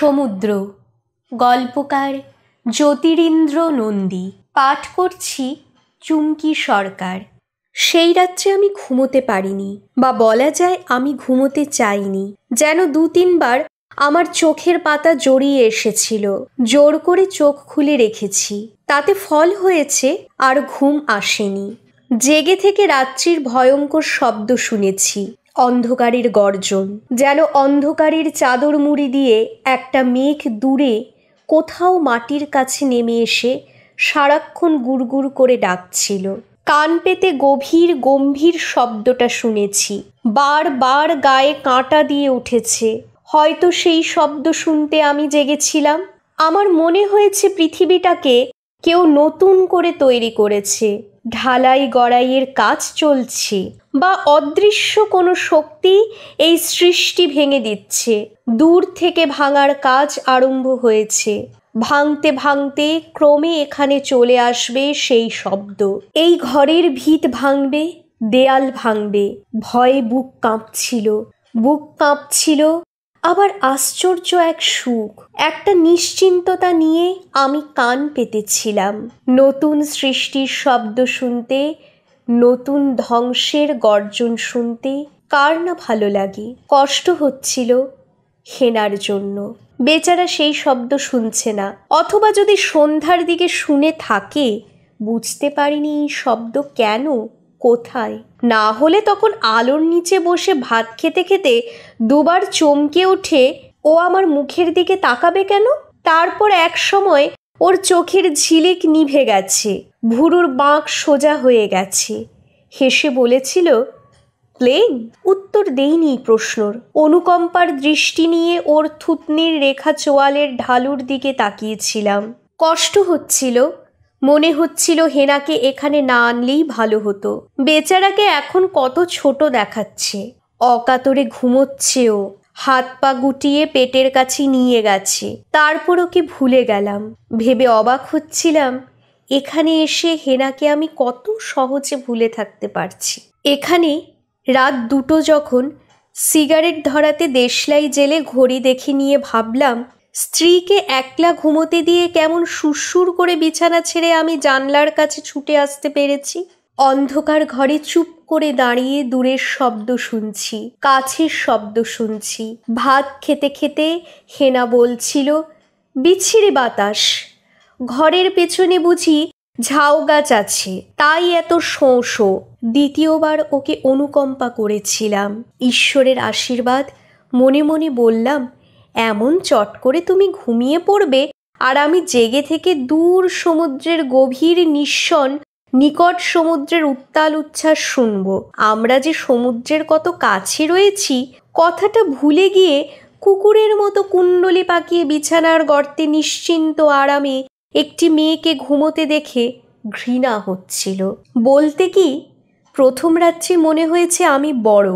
সমুদ্র গল্পকার জ্যোতিরিন্দ্র নন্দী পাঠ করছি চুমকি সরকার সেই রাত্রে আমি ঘুমোতে পারিনি বা বলা যায় আমি ঘুমোতে চাইনি যেন দু তিনবার আমার চোখের পাতা জড়িয়ে এসেছিল জোর করে চোখ খুলে রেখেছি তাতে ফল হয়েছে আর ঘুম আসেনি জেগে থেকে রাত্রির ভয়ঙ্কর শব্দ শুনেছি অন্ধকারের গর্জন যেন অন্ধকারের চাদর মুড়ি দিয়ে একটা মেঘ দূরে কোথাও মাটির কাছে নেমে এসে সারাক্ষণ গুড়গুড় করে ডাকছিল কান পেতে গভীর গম্ভীর শব্দটা শুনেছি বার বার গায়ে কাঁটা দিয়ে উঠেছে হয়তো সেই শব্দ শুনতে আমি জেগেছিলাম আমার মনে হয়েছে পৃথিবীটাকে কেউ নতুন করে তৈরি করেছে ঢালাই গড়াইয়ের কাজ চলছে বা অদৃশ্য কোনো শক্তি এই সৃষ্টি ভেঙে দিচ্ছে দূর থেকে ভাঙার কাজ আরম্ভ হয়েছে ভাঙতে ভাঙতে ক্রমে এখানে চলে আসবে সেই শব্দ এই ঘরের ভিত ভাঙবে দেয়াল ভাঙবে ভয়ে বুক কাঁপছিল বুক কাঁপছিল আবার আশ্চর্য এক সুখ একটা নিশ্চিন্ততা নিয়ে আমি কান পেতেছিলাম নতুন সৃষ্টির শব্দ শুনতে নতুন ধ্বংসের গর্জন শুনতে কার না ভালো লাগে কষ্ট হচ্ছিল হেনার জন্য বেচারা সেই শব্দ শুনছে না অথবা যদি সন্ধ্যার দিকে শুনে থাকে বুঝতে পারিনি এই শব্দ কেন কোথায় না হলে তখন আলোর নিচে বসে ভাত খেতে খেতে দুবার চমকে ওঠে ও আমার মুখের দিকে তাকাবে কেন তারপর এক সময় ওর চোখের ঝিলিক নিভে গেছে ভুরুর বাঁক সোজা হয়ে গেছে হেসে বলেছিল প্লেন উত্তর দেইনি প্রশ্নর অনুকম্পার দৃষ্টি নিয়ে ওর থুতনির রেখা চোয়ালের ঢালুর দিকে তাকিয়েছিলাম কষ্ট হচ্ছিল মনে হচ্ছিল হেনাকে এখানে না আনলেই ভালো হতো বেচারাকে এখন কত ছোট দেখাচ্ছে অকাতরে ঘুমোচ্ছেও হাত পা গুটিয়ে পেটের কাছে নিয়ে গেছে তারপর ওকে ভুলে গেলাম ভেবে অবাক হচ্ছিলাম এখানে এসে হেনাকে আমি কত সহজে ভুলে থাকতে পারছি এখানে রাত দুটো যখন সিগারেট ধরাতে দেশলাই জেলে ঘড়ি দেখে নিয়ে ভাবলাম স্ত্রীকে একলা ঘুমোতে দিয়ে কেমন সুরসুর করে বিছানা ছেড়ে আমি জানলার কাছে ছুটে আসতে পেরেছি অন্ধকার ঘরে চুপ করে দাঁড়িয়ে দূরের শব্দ শুনছি কাছের শব্দ শুনছি ভাত খেতে খেতে হেনা বলছিল বিচ্ছিরি বাতাস ঘরের পেছনে বুঝি ঝাউ গাছ আছে তাই এত শোঁ দ্বিতীয়বার ওকে অনুকম্পা করেছিলাম ঈশ্বরের আশীর্বাদ মনে মনে বললাম এমন চট করে তুমি ঘুমিয়ে পড়বে আর আমি জেগে থেকে দূর সমুদ্রের গভীর নিঃসন নিকট সমুদ্রের উত্তাল উচ্ছ্বাস শুনব আমরা যে সমুদ্রের কত কাছে রয়েছি কথাটা ভুলে গিয়ে কুকুরের মতো কুণ্ডলি পাকিয়ে বিছানার গর্তে নিশ্চিন্ত আরামে একটি মেয়েকে ঘুমোতে দেখে ঘৃণা হচ্ছিল বলতে কি প্রথম রাত্রে মনে হয়েছে আমি বড়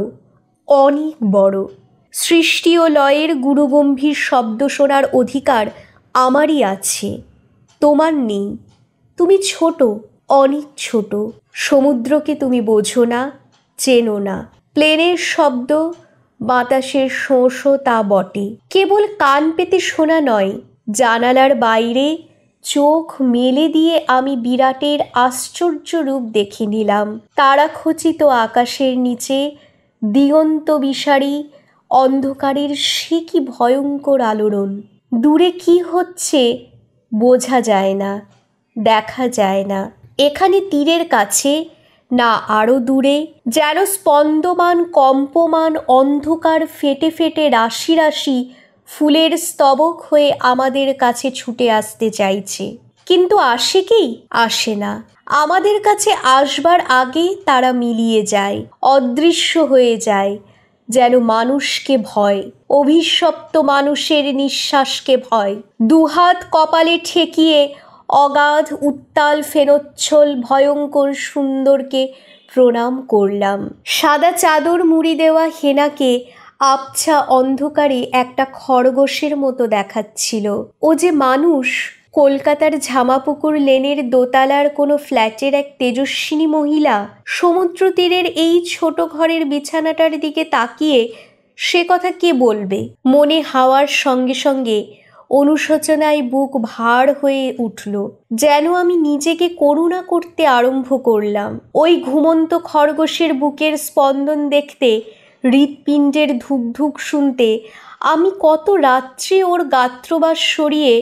অনেক বড় সৃষ্টি ও লয়ের গুরুগম্ভীর শব্দ শোনার অধিকার আমারই আছে তোমার নেই তুমি ছোট অনেক ছোট সমুদ্রকে তুমি বোঝো না চেনো না প্লেনের শব্দ বাতাসের শোঁসো তা বটে কেবল কান পেতে শোনা নয় জানালার বাইরে চোখ মেলে দিয়ে আমি বিরাটের আশ্চর্য রূপ দেখে নিলাম তারা খচিত আকাশের নিচে দিগন্ত বিশারী অন্ধকারের সে কি ভয়ঙ্কর আলোড়ন দূরে কি হচ্ছে বোঝা যায় না দেখা যায় না এখানে তীরের কাছে না আরও দূরে যেন স্পন্দমান কম্পমান অন্ধকার ফেটে ফেটে রাশি রাশি ফুলের স্তবক হয়ে আমাদের কাছে ছুটে আসতে চাইছে কিন্তু আসে কি আসে না আমাদের কাছে আসবার আগেই তারা মিলিয়ে যায় অদৃশ্য হয়ে যায় যেন মানুষকে ভয় অভিশপ্ত মানুষের নিঃশ্বাসকে ভয় দুহাত কপালে ঠেকিয়ে অগাধ উত্তাল ফেরোচ্ছল ভয়ঙ্কর সুন্দরকে প্রণাম করলাম সাদা চাদর মুড়ি দেওয়া হেনাকে আবছা অন্ধকারে একটা খরগোশের মতো দেখাচ্ছিল ও যে মানুষ কলকাতার ঝামাপুকুর লেনের দোতালার কোনো ফ্ল্যাটের এক তেজস্বিনী মহিলা সমুদ্র তীরের এই ছোট ঘরের বিছানাটার দিকে তাকিয়ে সে কথা কে বলবে মনে হাওয়ার সঙ্গে সঙ্গে অনুশোচনায় বুক ভার হয়ে উঠল যেন আমি নিজেকে করুণা করতে আরম্ভ করলাম ওই ঘুমন্ত খরগোশের বুকের স্পন্দন দেখতে হৃৎপিণ্ডের ধুকধুক শুনতে আমি কত রাত্রে ওর গাত্রবাস সরিয়ে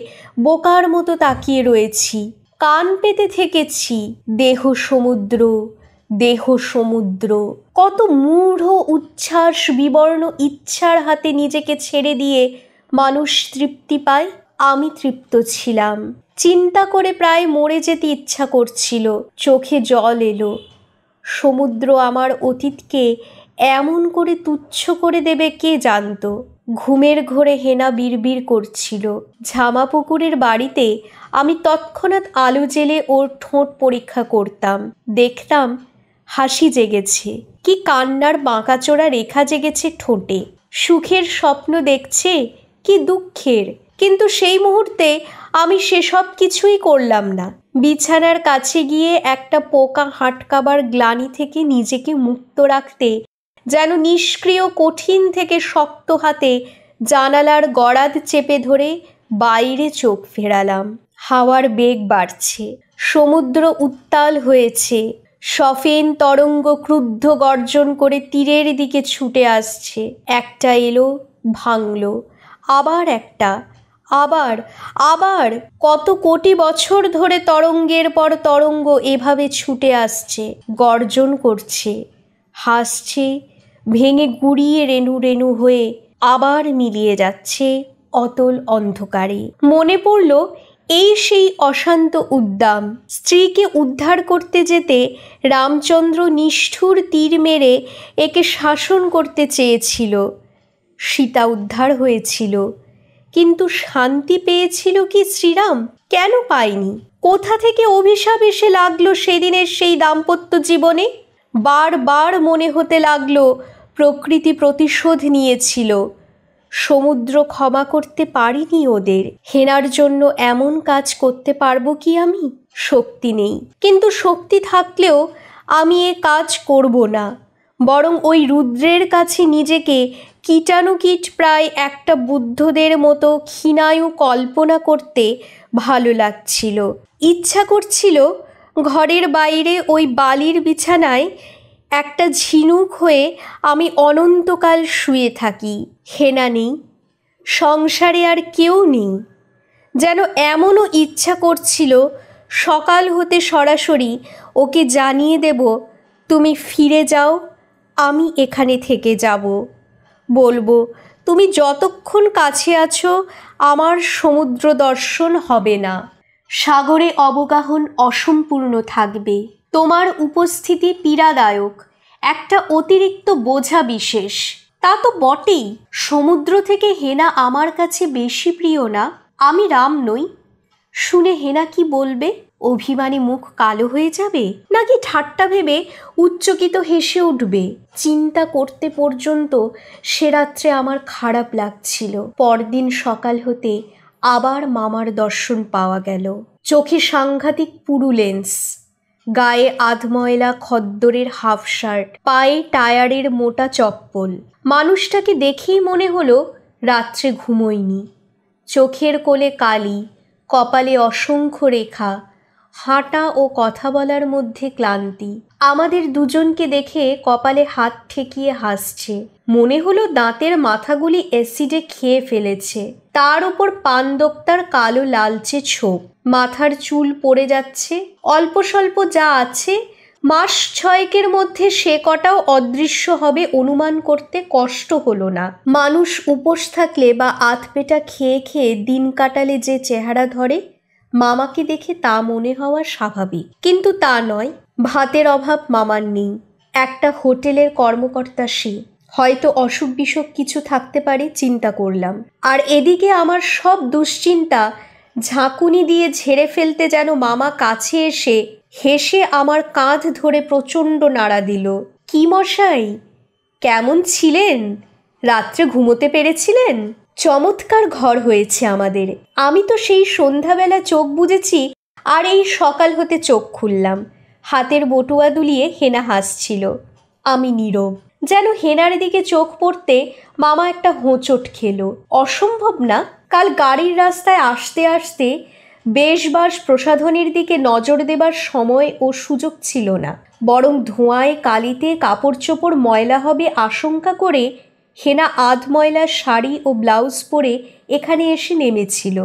বোকার মতো তাকিয়ে রয়েছি কান পেতে থেকেছি দেহ সমুদ্র দেহ সমুদ্র কত মূঢ় উচ্ছ্বাস বিবর্ণ ইচ্ছার হাতে নিজেকে ছেড়ে দিয়ে মানুষ তৃপ্তি পায় আমি তৃপ্ত ছিলাম চিন্তা করে প্রায় মরে যেতে ইচ্ছা করছিল চোখে জল এলো সমুদ্র আমার অতীতকে এমন করে তুচ্ছ করে দেবে কে জানত ঘুমের ঘোরে হেনা বিড়বিড় করছিল ঝামা পুকুরের বাড়িতে আমি তৎক্ষণাৎ আলো জেলে ওর ঠোঁট পরীক্ষা করতাম দেখতাম হাসি জেগেছে কি কান্নার বাঁকাচোরা রেখা জেগেছে ঠোঁটে সুখের স্বপ্ন দেখছে কি দুঃখের কিন্তু সেই মুহূর্তে আমি সেসব কিছুই করলাম না বিছানার কাছে গিয়ে একটা পোকা হাটকাবার গ্লানি থেকে নিজেকে মুক্ত রাখতে যেন নিষ্ক্রিয় কঠিন থেকে শক্ত হাতে জানালার গড়াদ চেপে ধরে বাইরে চোখ ফেরালাম হাওয়ার বেগ বাড়ছে সমুদ্র উত্তাল হয়েছে সফেন তরঙ্গ ক্রুদ্ধ গর্জন করে তীরের দিকে ছুটে আসছে একটা এলো ভাঙলো আবার একটা আবার আবার কত কোটি বছর ধরে তরঙ্গের পর তরঙ্গ এভাবে ছুটে আসছে গর্জন করছে হাসছে ভেঙে গুড়িয়ে রেণু রেণু হয়ে আবার মিলিয়ে যাচ্ছে অতল অন্ধকারে মনে পড়ল এই সেই অশান্ত উদ্যাম স্ত্রীকে উদ্ধার করতে যেতে রামচন্দ্র নিষ্ঠুর তীর মেরে একে শাসন করতে চেয়েছিল সীতা উদ্ধার হয়েছিল কিন্তু শান্তি পেয়েছিল কি শ্রীরাম কেন পায়নি কোথা থেকে অভিশাপ এসে লাগলো সেদিনের সেই দাম্পত্য জীবনে বারবার মনে হতে লাগলো প্রকৃতি প্রতিশোধ নিয়েছিল সমুদ্র ক্ষমা করতে পারিনি ওদের হেনার জন্য এমন কাজ করতে পারবো কি আমি শক্তি নেই কিন্তু শক্তি থাকলেও আমি এ কাজ করব না বরং ওই রুদ্রের কাছে নিজেকে কীটানুকীট প্রায় একটা বুদ্ধদের মতো ক্ষীণায়ু কল্পনা করতে ভালো লাগছিল ইচ্ছা করছিল ঘরের বাইরে ওই বালির বিছানায় একটা ঝিনুক হয়ে আমি অনন্তকাল শুয়ে থাকি হেনা নেই সংসারে আর কেউ নেই যেন এমনও ইচ্ছা করছিল সকাল হতে সরাসরি ওকে জানিয়ে দেব তুমি ফিরে যাও আমি এখানে থেকে যাব বলবো তুমি যতক্ষণ কাছে আছো আমার সমুদ্র দর্শন হবে না সাগরে অবগাহন অসম্পূর্ণ থাকবে তোমার উপস্থিতি পীড়াদায়ক একটা অতিরিক্ত বোঝা বিশেষ তা তো বটেই সমুদ্র থেকে হেনা আমার কাছে বেশি প্রিয় না আমি রাম নই শুনে হেনা কি বলবে অভিমানী মুখ কালো হয়ে যাবে নাকি ঠাট্টা ভেবে উচ্চকিত হেসে উঠবে চিন্তা করতে পর্যন্ত সে রাত্রে আমার খারাপ লাগছিল পরদিন সকাল হতে আবার মামার দর্শন পাওয়া গেল চোখে সাংঘাতিক পুরু লেন্স গায়ে আধময়লা খদ্দরের হাফ শার্ট পায়ে টায়ারের মোটা চপ্পল মানুষটাকে দেখেই মনে হলো রাত্রে ঘুমোয়নি চোখের কোলে কালি কপালে অসংখ্য রেখা হাঁটা ও কথা বলার মধ্যে ক্লান্তি আমাদের দুজনকে দেখে কপালে হাত ঠেকিয়ে হাসছে মনে হলো দাঁতের মাথাগুলি অ্যাসিডে খেয়ে ফেলেছে তার ওপর পানদোক্তার কালো লালচে ছোপ মাথার চুল পড়ে যাচ্ছে অল্প স্বল্প যা আছে মাস ছয়েকের মধ্যে সে কটাও অদৃশ্য হবে অনুমান করতে কষ্ট হলো না মানুষ উপোস থাকলে বা আতপেটা খেয়ে খেয়ে দিন কাটালে যে চেহারা ধরে মামাকে দেখে তা মনে হওয়া স্বাভাবিক কিন্তু তা নয় ভাতের অভাব মামার নেই একটা হোটেলের কর্মকর্তা সে হয়তো অসুখ বিসুখ কিছু থাকতে পারে চিন্তা করলাম আর এদিকে আমার সব দুশ্চিন্তা ঝাঁকুনি দিয়ে ঝেড়ে ফেলতে যেন মামা কাছে এসে হেসে আমার কাঁধ ধরে প্রচণ্ড নাড়া দিল কি মশাই কেমন ছিলেন রাত্রে ঘুমোতে পেরেছিলেন চমৎকার ঘর হয়েছে আমাদের আমি তো সেই সন্ধ্যাবেলা চোখ বুঝেছি আর এই সকাল হতে চোখ খুললাম হাতের বটুয়া দুলিয়ে হেনা হাসছিল আমি নীরব যেন হেনার দিকে চোখ পড়তে মামা একটা হোঁচট খেলো অসম্ভব না কাল গাড়ির রাস্তায় আসতে আসতে বেশবাস প্রসাধনীর দিকে নজর দেবার সময় ও সুযোগ ছিল না বরং ধোঁয়ায় কালিতে কাপড় চোপড় ময়লা হবে আশঙ্কা করে হেনা আধময়লা শাড়ি ও ব্লাউজ পরে এখানে এসে নেমেছিল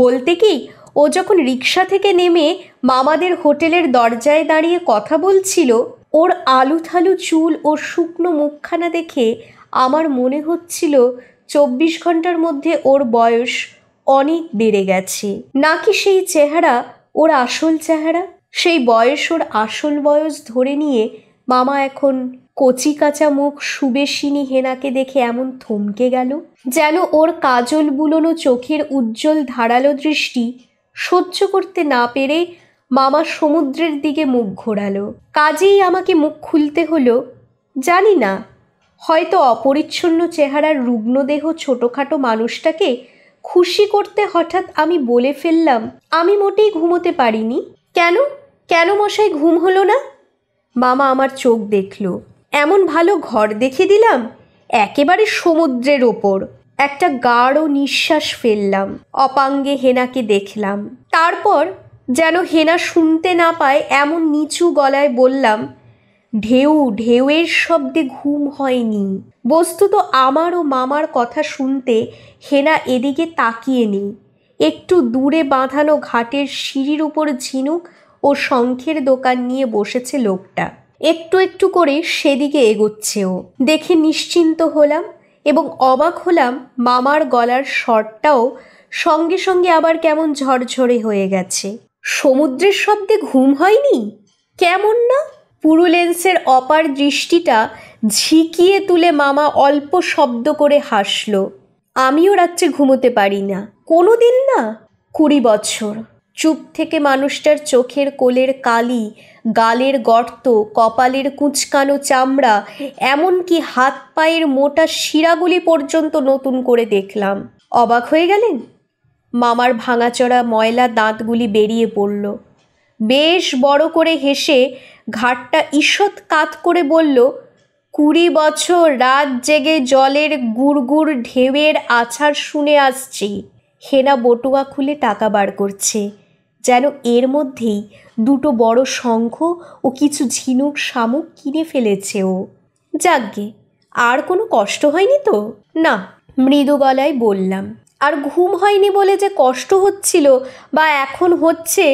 বলতে কি ও যখন রিক্সা থেকে নেমে মামাদের হোটেলের দরজায় দাঁড়িয়ে কথা বলছিল ওর আলুথালু চুল ও শুকনো মুখখানা দেখে আমার মনে হচ্ছিল চব্বিশ ঘন্টার মধ্যে ওর বয়স অনেক বেড়ে গেছে নাকি সেই চেহারা ওর আসল চেহারা সেই বয়স ওর আসল বয়স ধরে নিয়ে মামা এখন কচি কাঁচা মুখ সুবেশিনী হেনাকে দেখে এমন থমকে গেল যেন ওর কাজল বুলনো চোখের উজ্জ্বল ধারালো দৃষ্টি সহ্য করতে না পেরে মামা সমুদ্রের দিকে মুখ ঘোরালো কাজেই আমাকে মুখ খুলতে হলো জানি না হয়তো অপরিচ্ছন্ন চেহারার রুগ্নদেহ ছোটোখাটো মানুষটাকে খুশি করতে হঠাৎ আমি বলে ফেললাম আমি মোটেই ঘুমোতে পারিনি কেন কেন মশাই ঘুম হলো না মামা আমার চোখ দেখলো এমন ভালো ঘর দেখে দিলাম একেবারে সমুদ্রের ওপর একটা গাঢ় নিঃশ্বাস ফেললাম অপাঙ্গে হেনাকে দেখলাম তারপর যেন হেনা শুনতে না পায় এমন নিচু গলায় বললাম ঢেউ ঢেউয়ের শব্দে ঘুম হয়নি বস্তুত আমার ও মামার কথা শুনতে হেনা এদিকে তাকিয়ে নেই একটু দূরে বাঁধানো ঘাটের সিঁড়ির উপর ঝিনুক ও শঙ্খের দোকান নিয়ে বসেছে লোকটা একটু একটু করে সেদিকে এগোচ্ছেও দেখে নিশ্চিন্ত হলাম এবং অবাক হলাম মামার গলার স্বরটাও সঙ্গে সঙ্গে আবার কেমন ঝরঝরে হয়ে গেছে সমুদ্রের শব্দে ঘুম হয়নি কেমন না পুরু লেন্সের অপার দৃষ্টিটা ঝিকিয়ে তুলে মামা অল্প শব্দ করে হাসল আমিও রাত্রে ঘুমোতে পারি না কোনো দিন না কুড়ি বছর চুপ থেকে মানুষটার চোখের কোলের কালি গালের গর্ত কপালের কুঁচকানো চামড়া এমনকি হাত পায়ের মোটা শিরাগুলি পর্যন্ত নতুন করে দেখলাম অবাক হয়ে গেলেন মামার ভাঙাচড়া ময়লা দাঁতগুলি বেরিয়ে পড়ল বেশ বড় করে হেসে ঘাটটা ঈষৎ কাত করে বলল কুড়ি বছর রাত জেগে জলের গুড়গুড় ঢেউয়ের আছাড় শুনে আসছি হেনা বটুয়া খুলে টাকা বার করছে যেন এর মধ্যেই দুটো বড় শঙ্খ ও কিছু ঝিনুক শামুক কিনে ফেলেছে ও যাকগে আর কোনো কষ্ট হয়নি তো না মৃদু গলায় বললাম আর ঘুম হয়নি বলে যে কষ্ট হচ্ছিল বা এখন হচ্ছে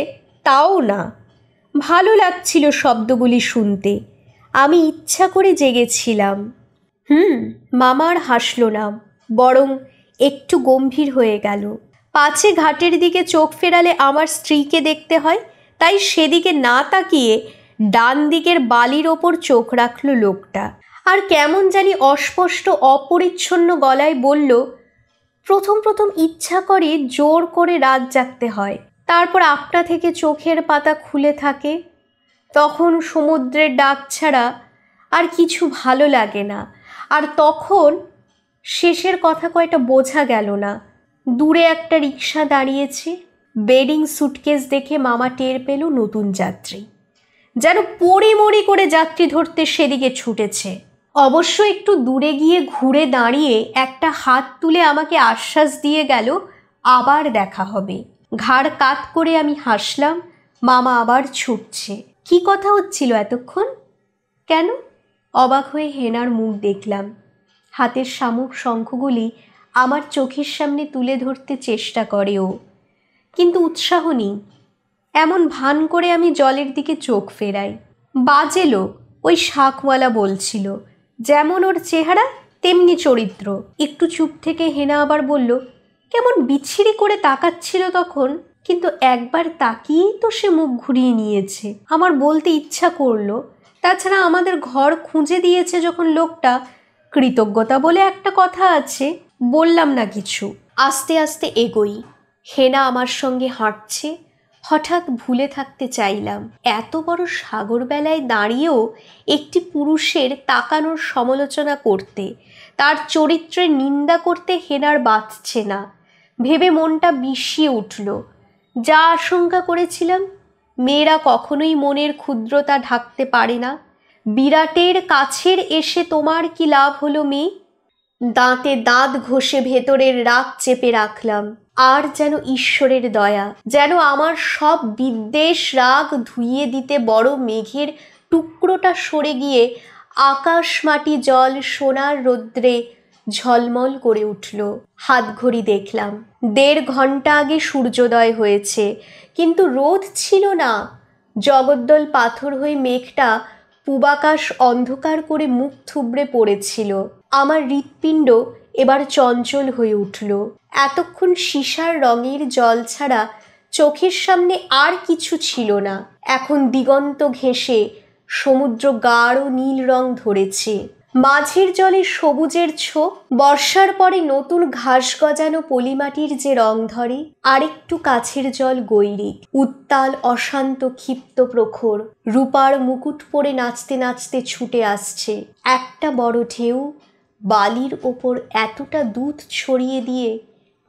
তাও না ভালো লাগছিল শব্দগুলি শুনতে আমি ইচ্ছা করে জেগেছিলাম হুম মামার হাসল না বরং একটু গম্ভীর হয়ে গেল পাছে ঘাটের দিকে চোখ ফেরালে আমার স্ত্রীকে দেখতে হয় তাই সেদিকে না তাকিয়ে ডান দিকের বালির ওপর চোখ রাখল লোকটা আর কেমন জানি অস্পষ্ট অপরিচ্ছন্ন গলায় বলল প্রথম প্রথম ইচ্ছা করে জোর করে রাত জাগতে হয় তারপর আপনা থেকে চোখের পাতা খুলে থাকে তখন সমুদ্রের ডাক ছাড়া আর কিছু ভালো লাগে না আর তখন শেষের কথা কয়টা বোঝা গেল না দূরে একটা রিক্সা দাঁড়িয়েছে বেডিং সুটকেস দেখে মামা টের পেল নতুন যাত্রী যেন পড়ি মড়ি করে যাত্রী ধরতে সেদিকে ছুটেছে অবশ্য একটু দূরে গিয়ে ঘুরে দাঁড়িয়ে একটা হাত তুলে আমাকে আশ্বাস দিয়ে গেল আবার দেখা হবে ঘাড় কাত করে আমি হাসলাম মামা আবার ছুটছে কি কথা হচ্ছিল এতক্ষণ কেন অবাক হয়ে হেনার মুখ দেখলাম হাতের শামুক শঙ্খগুলি আমার চোখের সামনে তুলে ধরতে চেষ্টা করে ও কিন্তু উৎসাহ নেই এমন ভান করে আমি জলের দিকে চোখ ফেরাই বাজে লোক ওই শাকওয়ালা বলছিল যেমন ওর চেহারা তেমনি চরিত্র একটু চুপ থেকে হেনা আবার বলল কেমন বিচ্ছিরি করে তাকাচ্ছিল তখন কিন্তু একবার তাকিয়েই তো সে মুখ ঘুরিয়ে নিয়েছে আমার বলতে ইচ্ছা করলো তাছাড়া আমাদের ঘর খুঁজে দিয়েছে যখন লোকটা কৃতজ্ঞতা বলে একটা কথা আছে বললাম না কিছু আস্তে আস্তে এগোই হেনা আমার সঙ্গে হাঁটছে হঠাৎ ভুলে থাকতে চাইলাম এত বড় সাগরবেলায় দাঁড়িয়েও একটি পুরুষের তাকানোর সমালোচনা করতে তার চরিত্রের নিন্দা করতে হেনার বাঁচছে না ভেবে মনটা বিষিয়ে উঠল যা আশঙ্কা করেছিলাম মেয়েরা কখনোই মনের ক্ষুদ্রতা ঢাকতে পারে না বিরাটের কাছের এসে তোমার কি লাভ হলো মেয়ে দাঁতে দাঁত ঘষে ভেতরের রাগ চেপে রাখলাম আর যেন ঈশ্বরের দয়া যেন আমার সব বিদ্বেষ রাগ ধুইয়ে দিতে বড় মেঘের টুকরোটা সরে গিয়ে আকাশ মাটি জল সোনার রৌদ্রে ঝলমল করে উঠল হাত ঘড়ি দেখলাম দেড় ঘন্টা আগে সূর্যোদয় হয়েছে কিন্তু রোদ ছিল না জগদ্দল পাথর হয়ে মেঘটা পূবাকাশ অন্ধকার করে মুখ থুবড়ে পড়েছিল আমার হৃৎপিণ্ড এবার চঞ্চল হয়ে উঠল এতক্ষণ সীসার রঙের জল ছাড়া চোখের সামনে আর কিছু ছিল না এখন দিগন্ত ঘেঁষে সমুদ্র গাঢ় নীল রং ধরেছে মাঝের জলে সবুজের ছোপ বর্ষার পরে নতুন ঘাস গজানো পলিমাটির যে রং ধরে আরেকটু কাছের জল গৈরিক উত্তাল অশান্ত ক্ষিপ্ত প্রখর রূপার মুকুট পরে নাচতে নাচতে ছুটে আসছে একটা বড় ঢেউ বালির ওপর এতটা দুধ ছড়িয়ে দিয়ে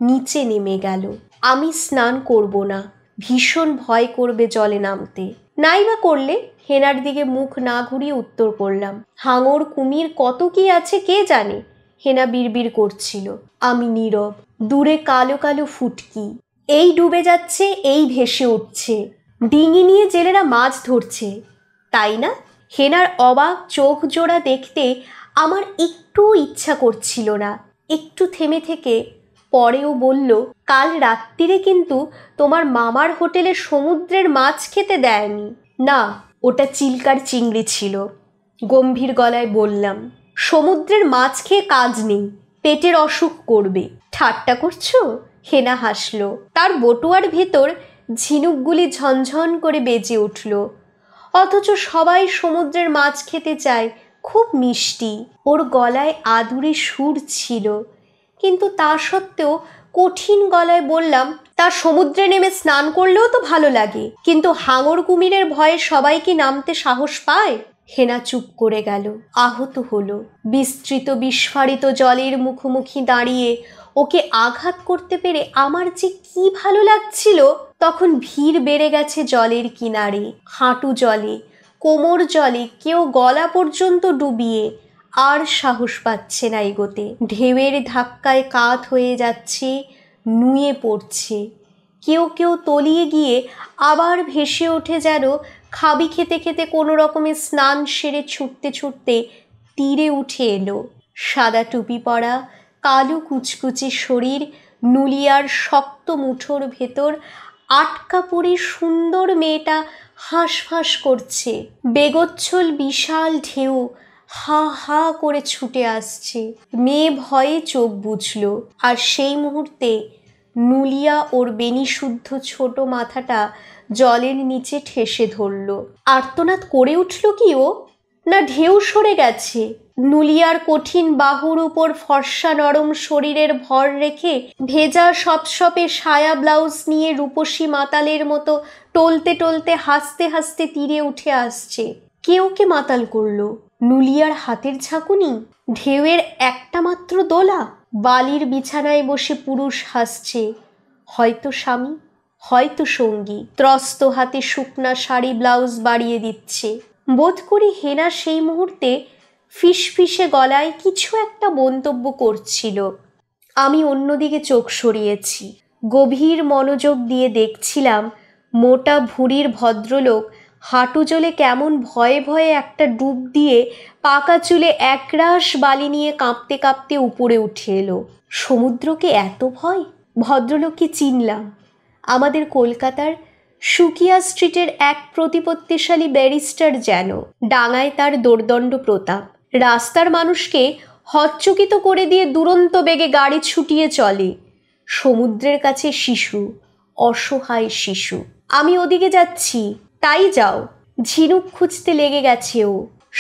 নিচে নেমে গেল আমি স্নান করব না ভীষণ ভয় করবে জলে নামতে নাই বা করলে হেনার দিকে মুখ না ঘুরিয়ে উত্তর করলাম হাঙর কুমির কত কি আছে কে জানে হেনা বিড়বিড় করছিল আমি নীরব দূরে কালো কালো ফুটকি এই ডুবে যাচ্ছে এই ভেসে উঠছে ডিঙি নিয়ে জেলেরা মাছ ধরছে তাই না হেনার অবাক চোখ জোড়া দেখতে আমার একটুও ইচ্ছা করছিল না একটু থেমে থেকে পরেও বলল কাল রাত্রিরে কিন্তু তোমার মামার হোটেলে সমুদ্রের মাছ খেতে দেয়নি না ওটা চিলকার চিংড়ি ছিল গম্ভীর গলায় বললাম সমুদ্রের মাছ খেয়ে কাজ নেই পেটের অসুখ করবে ঠাট্টা করছো হেনা হাসল তার বটুয়ার ভেতর ঝিনুকগুলি ঝনঝন করে বেজে উঠল অথচ সবাই সমুদ্রের মাছ খেতে চায় খুব মিষ্টি ওর গলায় আদুরে সুর ছিল কিন্তু তা সত্ত্বেও কঠিন গলায় বললাম তা সমুদ্রে নেমে স্নান করলেও তো ভালো লাগে কিন্তু হাঙর কুমিরের ভয়ে সবাই কি নামতে সাহস পায় হেনা চুপ করে গেল আহত হলো বিস্তৃত বিস্ফারিত জলের মুখোমুখি দাঁড়িয়ে ওকে আঘাত করতে পেরে আমার যে কি ভালো লাগছিল তখন ভিড় বেড়ে গেছে জলের কিনারে হাঁটু জলে কোমর জলে কেউ গলা পর্যন্ত ডুবিয়ে আর সাহস পাচ্ছে না এগোতে ঢেউয়ের ধাক্কায় কাত হয়ে যাচ্ছে নুয়ে পড়ছে কেউ কেউ তলিয়ে গিয়ে আবার ভেসে ওঠে যেন খাবি খেতে খেতে কোনো রকমে স্নান সেরে ছুটতে ছুটতে তীরে উঠে এলো সাদা টুপি পরা কালো কুচকুচে শরীর নুলিয়ার শক্ত মুঠোর ভেতর আটকা পড়ে সুন্দর মেয়েটা হাঁসফাঁস করছে বেগচ্ছল বিশাল ঢেউ হা হা করে ছুটে আসছে মেয়ে ভয়ে চোখ বুঝল আর সেই মুহূর্তে নুলিয়া ওর বেনিশুদ্ধ ছোট মাথাটা জলের নিচে ঠেসে ধরল আর্তনাদ করে উঠল কি ও না ঢেউ সরে গেছে নুলিয়ার কঠিন বাহুর উপর ফর্সা নরম শরীরের ভর রেখে ভেজা সপসপে সায়া ব্লাউজ নিয়ে রূপসী মাতালের মতো টলতে টলতে হাসতে হাসতে তীরে উঠে আসছে কেউ কে মাতাল করলো নুলিয়ার হাতের ঝাঁকুনি ঢেউয়ের একটা মাত্র দোলা বালির বিছানায় বসে পুরুষ হাসছে হয়তো স্বামী হয়তো সঙ্গী ত্রস্ত হাতে শুকনা শাড়ি ব্লাউজ বাড়িয়ে দিচ্ছে বোধ করি হেনা সেই মুহূর্তে ফিসফিসে গলায় কিছু একটা মন্তব্য করছিল আমি অন্যদিকে চোখ সরিয়েছি গভীর মনোযোগ দিয়ে দেখছিলাম মোটা ভুঁড়ির ভদ্রলোক হাঁটু জলে কেমন ভয়ে ভয়ে একটা ডুব দিয়ে পাকা চুলে একরাশ বালি নিয়ে কাঁপতে কাঁপতে উপরে উঠে এলো সমুদ্রকে এত ভয় ভদ্রলোককে চিনলাম আমাদের কলকাতার সুকিয়া স্ট্রিটের এক প্রতিপত্তিশালী ব্যারিস্টার যেন ডাঙায় তার দোর্দণ্ড প্রতাপ রাস্তার মানুষকে হচ্চকিত করে দিয়ে দুরন্ত বেগে গাড়ি ছুটিয়ে চলে সমুদ্রের কাছে শিশু অসহায় শিশু আমি ওদিকে যাচ্ছি তাই যাও ঝিনুক খুঁজতে লেগে গেছে ও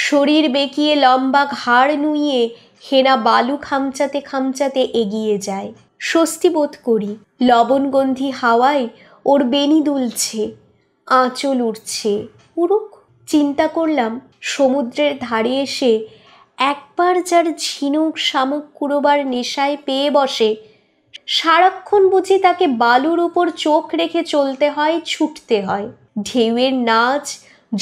শরীর বেঁকিয়ে লম্বা ঘাড় নুইয়ে হেনা বালু খামচাতে খামচাতে এগিয়ে যায় স্বস্তি বোধ করি লবণগন্ধি হাওয়ায় ওর বেনি দুলছে আঁচল উঠছে উড়ুক চিন্তা করলাম সমুদ্রের ধারে এসে একবার যার ঝিনুক শামুক কুড়োবার নেশায় পেয়ে বসে সারাক্ষণ বুঝি তাকে বালুর উপর চোখ রেখে চলতে হয় ছুটতে হয় ঢেউয়ের নাচ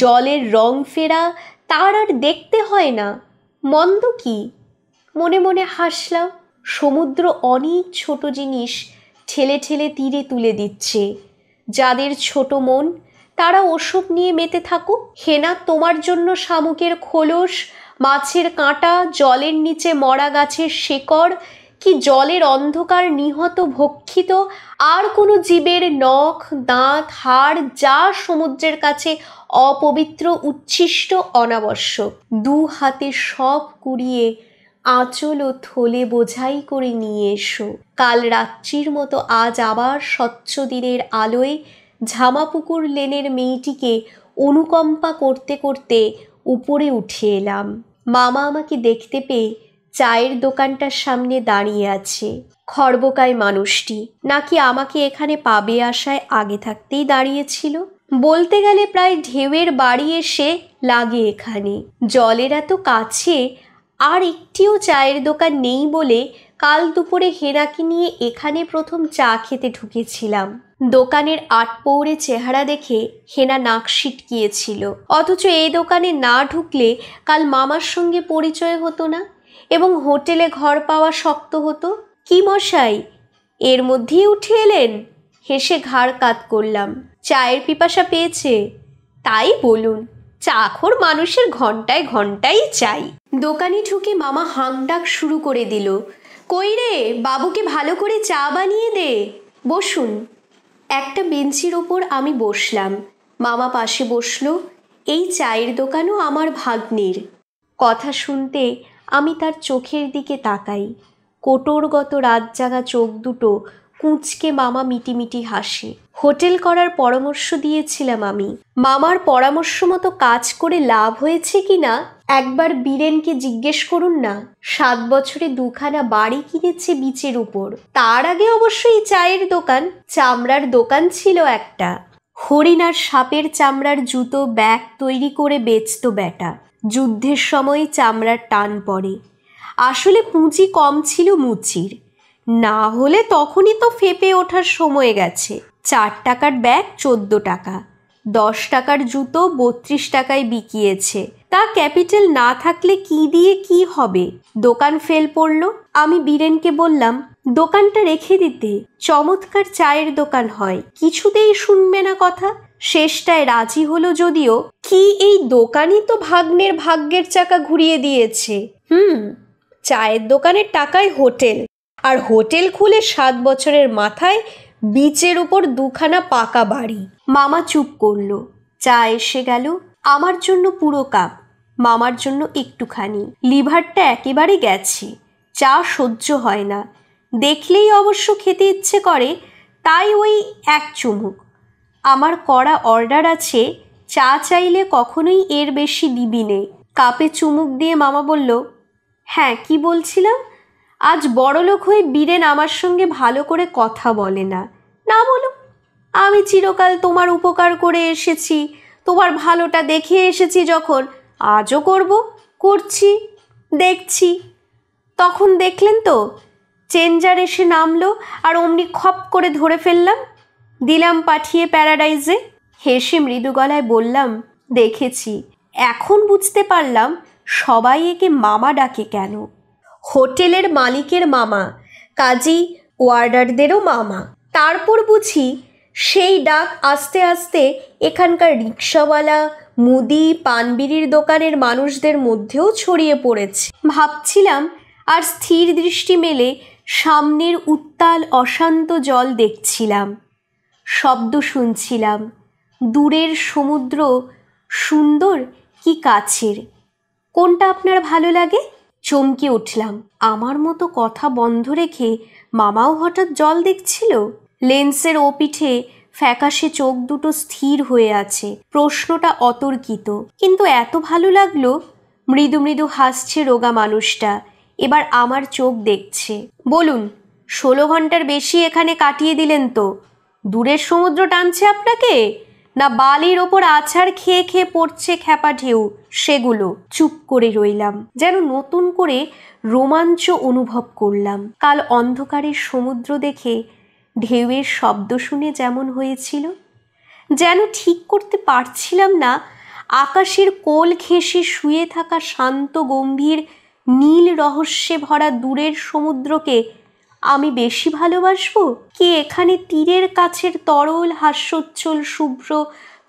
জলের রং ফেরা তার আর দেখতে হয় না মন্দ কি মনে মনে হাসলাম সমুদ্র অনেক ছোট জিনিস ঠেলে ঠেলে তীরে তুলে দিচ্ছে যাদের ছোট মন তারা ওসব নিয়ে মেতে থাকুক হেনা তোমার জন্য শামুকের খোলস মাছের কাঁটা জলের নিচে মরা গাছের শেকড় কি জলের অন্ধকার নিহত ভক্ষিত আর কোনো জীবের নখ দাঁত হাড় যা সমুদ্রের কাছে অপবিত্র উচ্ছিষ্ট অনাবশ্যক দু হাতে সব কুড়িয়ে আঁচল ও থলে বোঝাই করে নিয়ে এসো কাল রাত্রির মতো আজ আবার স্বচ্ছ দিনের আলোয় ঝামাপুকুর লেনের মেয়েটিকে অনুকম্পা করতে করতে উপরে উঠে এলাম মামা আমাকে দেখতে পেয়ে চায়ের দোকানটার সামনে দাঁড়িয়ে আছে খর্বকায় মানুষটি নাকি আমাকে এখানে পাবে আসায় আগে থাকতেই দাঁড়িয়েছিল বলতে গেলে প্রায় ঢেউয়ের বাড়ি এসে লাগে এখানে জলের এত কাছে আর একটিও চায়ের দোকান নেই বলে কাল দুপুরে হেরাকে নিয়ে এখানে প্রথম চা খেতে ঢুকেছিলাম দোকানের পৌরে চেহারা দেখে হেনা নাক সিটকিয়েছিল অথচ এই দোকানে না ঢুকলে কাল মামার সঙ্গে পরিচয় হতো না এবং হোটেলে ঘর পাওয়া শক্ত হতো কি মশাই এর মধ্যেই উঠে এলেন হেসে ঘাড় কাত করলাম চায়ের পিপাসা পেয়েছে তাই বলুন চাখর মানুষের ঘন্টায় ঘন্টাই চাই দোকানে ঢুকে মামা হাংডাক শুরু করে দিল কই রে বাবুকে ভালো করে চা বানিয়ে দে বসুন একটা বেঞ্চির ওপর আমি বসলাম মামা পাশে বসল এই চায়ের দোকানও আমার ভাগ্নির কথা শুনতে আমি তার চোখের দিকে তাকাই কোটরগত রাত জাগা চোখ দুটো কুঁচকে মামা মিটিমিটি হাসে হোটেল করার পরামর্শ দিয়েছিলাম আমি মামার পরামর্শ মতো কাজ করে লাভ হয়েছে কি না একবার বীরেনকে জিজ্ঞেস করুন না সাত বছরে দুখানা বাড়ি কিনেছে বিচের উপর তার আগে অবশ্যই চায়ের দোকান চামড়ার দোকান ছিল একটা হরিণার সাপের চামড়ার জুতো ব্যাগ তৈরি করে বেচত বেটা যুদ্ধের সময় চামড়ার টান পড়ে আসলে পুঁজি কম ছিল মুচির না হলে তখনই তো ফেপে ওঠার সময় গেছে চার টাকার ব্যাগ চোদ্দ টাকা দশ টাকার জুতো বত্রিশ টাকায় বিকিয়েছে তা ক্যাপিটাল না থাকলে কি দিয়ে কি হবে দোকান ফেল পড়ল আমি বীরেনকে বললাম দোকানটা রেখে দিতে চমৎকার চায়ের দোকান হয় কিছুতেই শুনবে না কথা শেষটায় রাজি হলো যদিও কি এই দোকানই তো ভাগ্নের ভাগ্যের চাকা ঘুরিয়ে দিয়েছে হুম চায়ের দোকানের টাকায় হোটেল আর হোটেল খুলে সাত বছরের মাথায় বিচের উপর দুখানা পাকা বাড়ি মামা চুপ করলো চা এসে গেল আমার জন্য পুরো কাপ মামার জন্য একটুখানি লিভারটা একেবারে গেছে চা সহ্য হয় না দেখলেই অবশ্য খেতে ইচ্ছে করে তাই ওই এক চুমুক আমার করা অর্ডার আছে চা চাইলে কখনোই এর বেশি দিবি নে কাপে চুমুক দিয়ে মামা বলল হ্যাঁ কি বলছিলাম আজ বড়লোক হয়ে বীরেন আমার সঙ্গে ভালো করে কথা বলে না না বলো আমি চিরকাল তোমার উপকার করে এসেছি তোমার ভালোটা দেখে এসেছি যখন আজও করব করছি দেখছি তখন দেখলেন তো চেঞ্জার এসে নামলো আর অমনি খপ করে ধরে ফেললাম দিলাম পাঠিয়ে প্যারাডাইজে হেসে মৃদু গলায় বললাম দেখেছি এখন বুঝতে পারলাম সবাই একে মামা ডাকে কেন হোটেলের মালিকের মামা কাজী ওয়ার্ডারদেরও মামা তারপর বুঝি সেই ডাক আস্তে আস্তে এখানকার রিক্সাওয়ালা মুদি পানবিড়ির দোকানের মানুষদের মধ্যেও ছড়িয়ে পড়েছে ভাবছিলাম আর স্থির দৃষ্টি মেলে সামনের উত্তাল অশান্ত জল দেখছিলাম শব্দ শুনছিলাম দূরের সমুদ্র সুন্দর কি কাছের কোনটা আপনার ভালো লাগে চমকে উঠলাম আমার মতো কথা বন্ধ রেখে মামাও হঠাৎ জল দেখছিল লেন্সের ও পিঠে ফ্যাকাশে চোখ দুটো স্থির হয়ে আছে প্রশ্নটা অতর্কিত কিন্তু এত ভালো লাগলো মৃদু মৃদু হাসছে রোগা মানুষটা এবার আমার চোখ দেখছে বলুন ষোলো ঘন্টার বেশি এখানে কাটিয়ে দিলেন তো দূরের সমুদ্র টানছে আপনাকে না বালির ওপর আছাড় খেয়ে খেয়ে পড়ছে খ্যাপা ঢেউ সেগুলো চুপ করে রইলাম যেন নতুন করে রোমাঞ্চ অনুভব করলাম কাল অন্ধকারের সমুদ্র দেখে ঢেউয়ের শব্দ শুনে যেমন হয়েছিল যেন ঠিক করতে পারছিলাম না আকাশের কোল ঘেঁষে শুয়ে থাকা শান্ত গম্ভীর নীল রহস্যে ভরা দূরের সমুদ্রকে আমি বেশি ভালোবাসবো কি এখানে তীরের কাছের তরল হাস্যোচ্ছল শুভ্র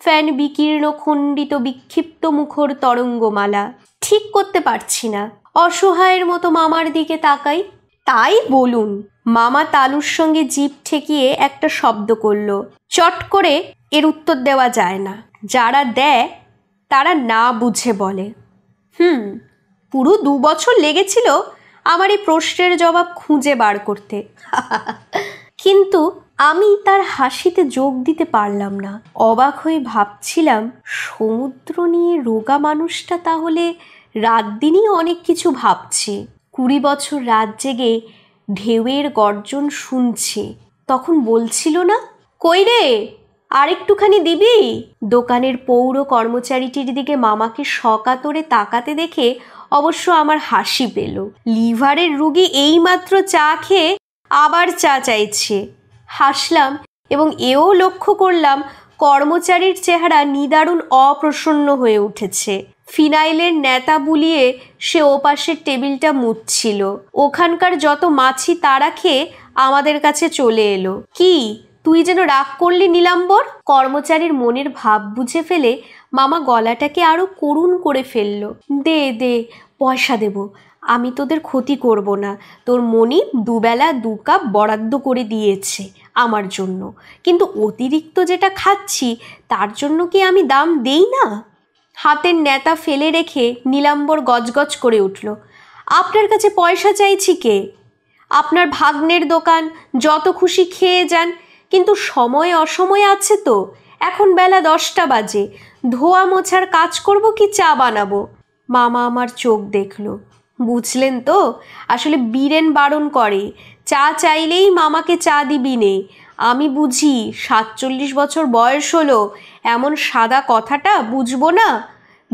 ফ্যান বিকীর্ণ খণ্ডিত বিক্ষিপ্ত মুখর তরঙ্গমালা ঠিক করতে পারছি না অসহায়ের মতো মামার দিকে তাকাই তাই বলুন মামা তালুর সঙ্গে জিপ ঠেকিয়ে একটা শব্দ করল চট করে এর উত্তর দেওয়া যায় না যারা দেয় তারা না বুঝে বলে হুম পুরো দু বছর লেগেছিল আমার এই প্রশ্নের জবাব খুঁজে বার করতে কিন্তু আমি তার হাসিতে যোগ দিতে পারলাম না অবাক হয়ে ভাবছিলাম সমুদ্র নিয়ে রোগা মানুষটা তাহলে রাত দিনই অনেক কিছু ভাবছে কুড়ি বছর রাত জেগে ঢেউয়ের গর্জন শুনছে তখন বলছিল না কই রে আর একটুখানি দিবি দোকানের পৌর কর্মচারীটির দিকে মামাকে সকাতরে তাকাতে দেখে অবশ্য আমার হাসি পেল লিভারের রুগী এইমাত্র চা খেয়ে আবার চা চাইছে হাসলাম এবং এও লক্ষ্য করলাম কর্মচারীর চেহারা নিদারুণ অপ্রসন্ন হয়ে উঠেছে ফিনাইলের নেতা বুলিয়ে সে ওপাশের টেবিলটা মুচ্ছিল ওখানকার যত মাছি তারা খেয়ে আমাদের কাছে চলে এলো কি তুই যেন রাগ করলি নীলাম্বর কর্মচারীর মনের ভাব বুঝে ফেলে মামা গলাটাকে আরও করুণ করে ফেলল দে দে পয়সা দেব আমি তোদের ক্ষতি করব না তোর মনি দুবেলা দু কাপ বরাদ্দ করে দিয়েছে আমার জন্য কিন্তু অতিরিক্ত যেটা খাচ্ছি তার জন্য কি আমি দাম দেই না হাতের নেতা ফেলে রেখে নীলাম্বর গজগজ করে উঠল আপনার কাছে পয়সা চাইছি কে আপনার ভাগ্নের দোকান যত খুশি খেয়ে যান কিন্তু সময় অসময় আছে তো এখন বেলা দশটা বাজে ধোয়া মোছার কাজ করব কি চা বানাবো মামা আমার চোখ দেখল বুঝলেন তো আসলে বীরেন বারণ করে চা চাইলেই মামাকে চা দিবি নে আমি বুঝি সাতচল্লিশ বছর বয়স হলো এমন সাদা কথাটা বুঝবো না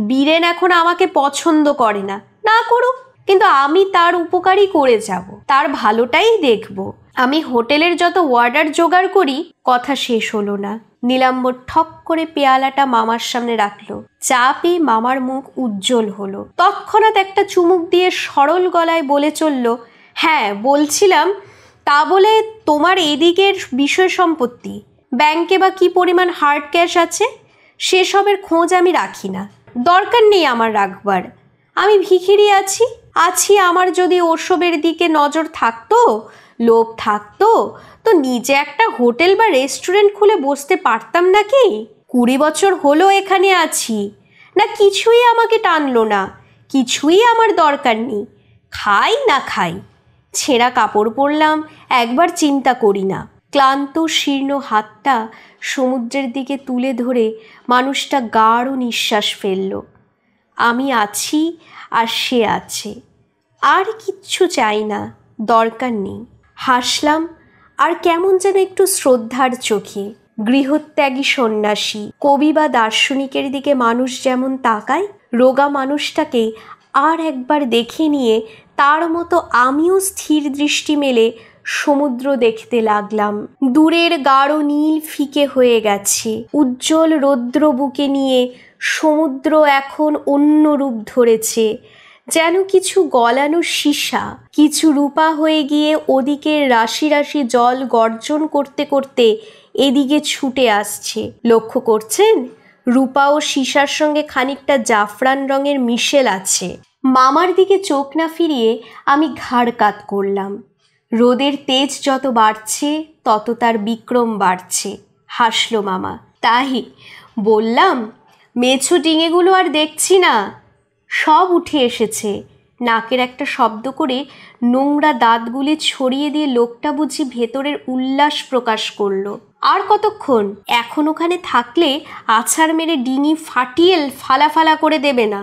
বীরেন এখন আমাকে পছন্দ করে না না করুক কিন্তু আমি তার উপকারই করে যাব তার ভালোটাই দেখবো আমি হোটেলের যত ওয়ার্ডার জোগাড় করি কথা শেষ হলো না নীলাম্বর ঠক করে পেয়ালাটা মামার সামনে রাখলো চা পেয়ে মামার মুখ উজ্জ্বল হলো তৎক্ষণাৎ একটা চুমুক দিয়ে সরল গলায় বলে চলল হ্যাঁ বলছিলাম তা বলে তোমার এদিকের বিষয় সম্পত্তি ব্যাংকে বা কি পরিমাণ হার্ড ক্যাশ আছে সেসবের খোঁজ আমি রাখি না দরকার নেই আমার রাখবার আমি ভিখিরি আছি আছি আমার যদি ওসবের দিকে নজর থাকতো লোভ থাকতো তো নিজে একটা হোটেল বা রেস্টুরেন্ট খুলে বসতে পারতাম নাকি কুড়ি বছর হলো এখানে আছি না কিছুই আমাকে টানলো না কিছুই আমার দরকার নেই খাই না খাই ছেঁড়া কাপড় পরলাম একবার চিন্তা করি না ক্লান্ত শীর্ণ হাতটা সমুদ্রের দিকে তুলে ধরে মানুষটা গাঢ় নিঃশ্বাস ফেলল আমি আছি আর সে আছে আর কিচ্ছু চাই না দরকার নেই হাসলাম আর কেমন যেন একটু শ্রদ্ধার চোখে গৃহত্যাগী সন্ন্যাসী কবি বা দার্শনিকের দিকে মানুষ যেমন তাকায় রোগা মানুষটাকে আর একবার দেখে নিয়ে তার মতো আমিও স্থির দৃষ্টি মেলে সমুদ্র দেখতে লাগলাম দূরের গাঢ় নীল ফিকে হয়ে গেছে উজ্জ্বল রৌদ্র বুকে নিয়ে সমুদ্র এখন অন্য রূপ ধরেছে যেন কিছু গলানো সীসা কিছু রূপা হয়ে গিয়ে ওদিকে রাশি রাশি জল গর্জন করতে করতে এদিকে ছুটে আসছে লক্ষ্য করছেন রূপা ও সীসার সঙ্গে খানিকটা জাফরান রঙের মিশেল আছে মামার দিকে চোখ না ফিরিয়ে আমি ঘাড় কাত করলাম রোদের তেজ যত বাড়ছে তত তার বিক্রম বাড়ছে হাসলো মামা তাই বললাম মেছু ডিঙেগুলো আর দেখছি না সব উঠে এসেছে নাকের একটা শব্দ করে নোংরা দাঁতগুলি ছড়িয়ে দিয়ে লোকটা বুঝি ভেতরের উল্লাস প্রকাশ করলো আর কতক্ষণ এখন ওখানে থাকলে আছাড় মেরে ডিঙি ফাটিয়ে ফালাফালা করে দেবে না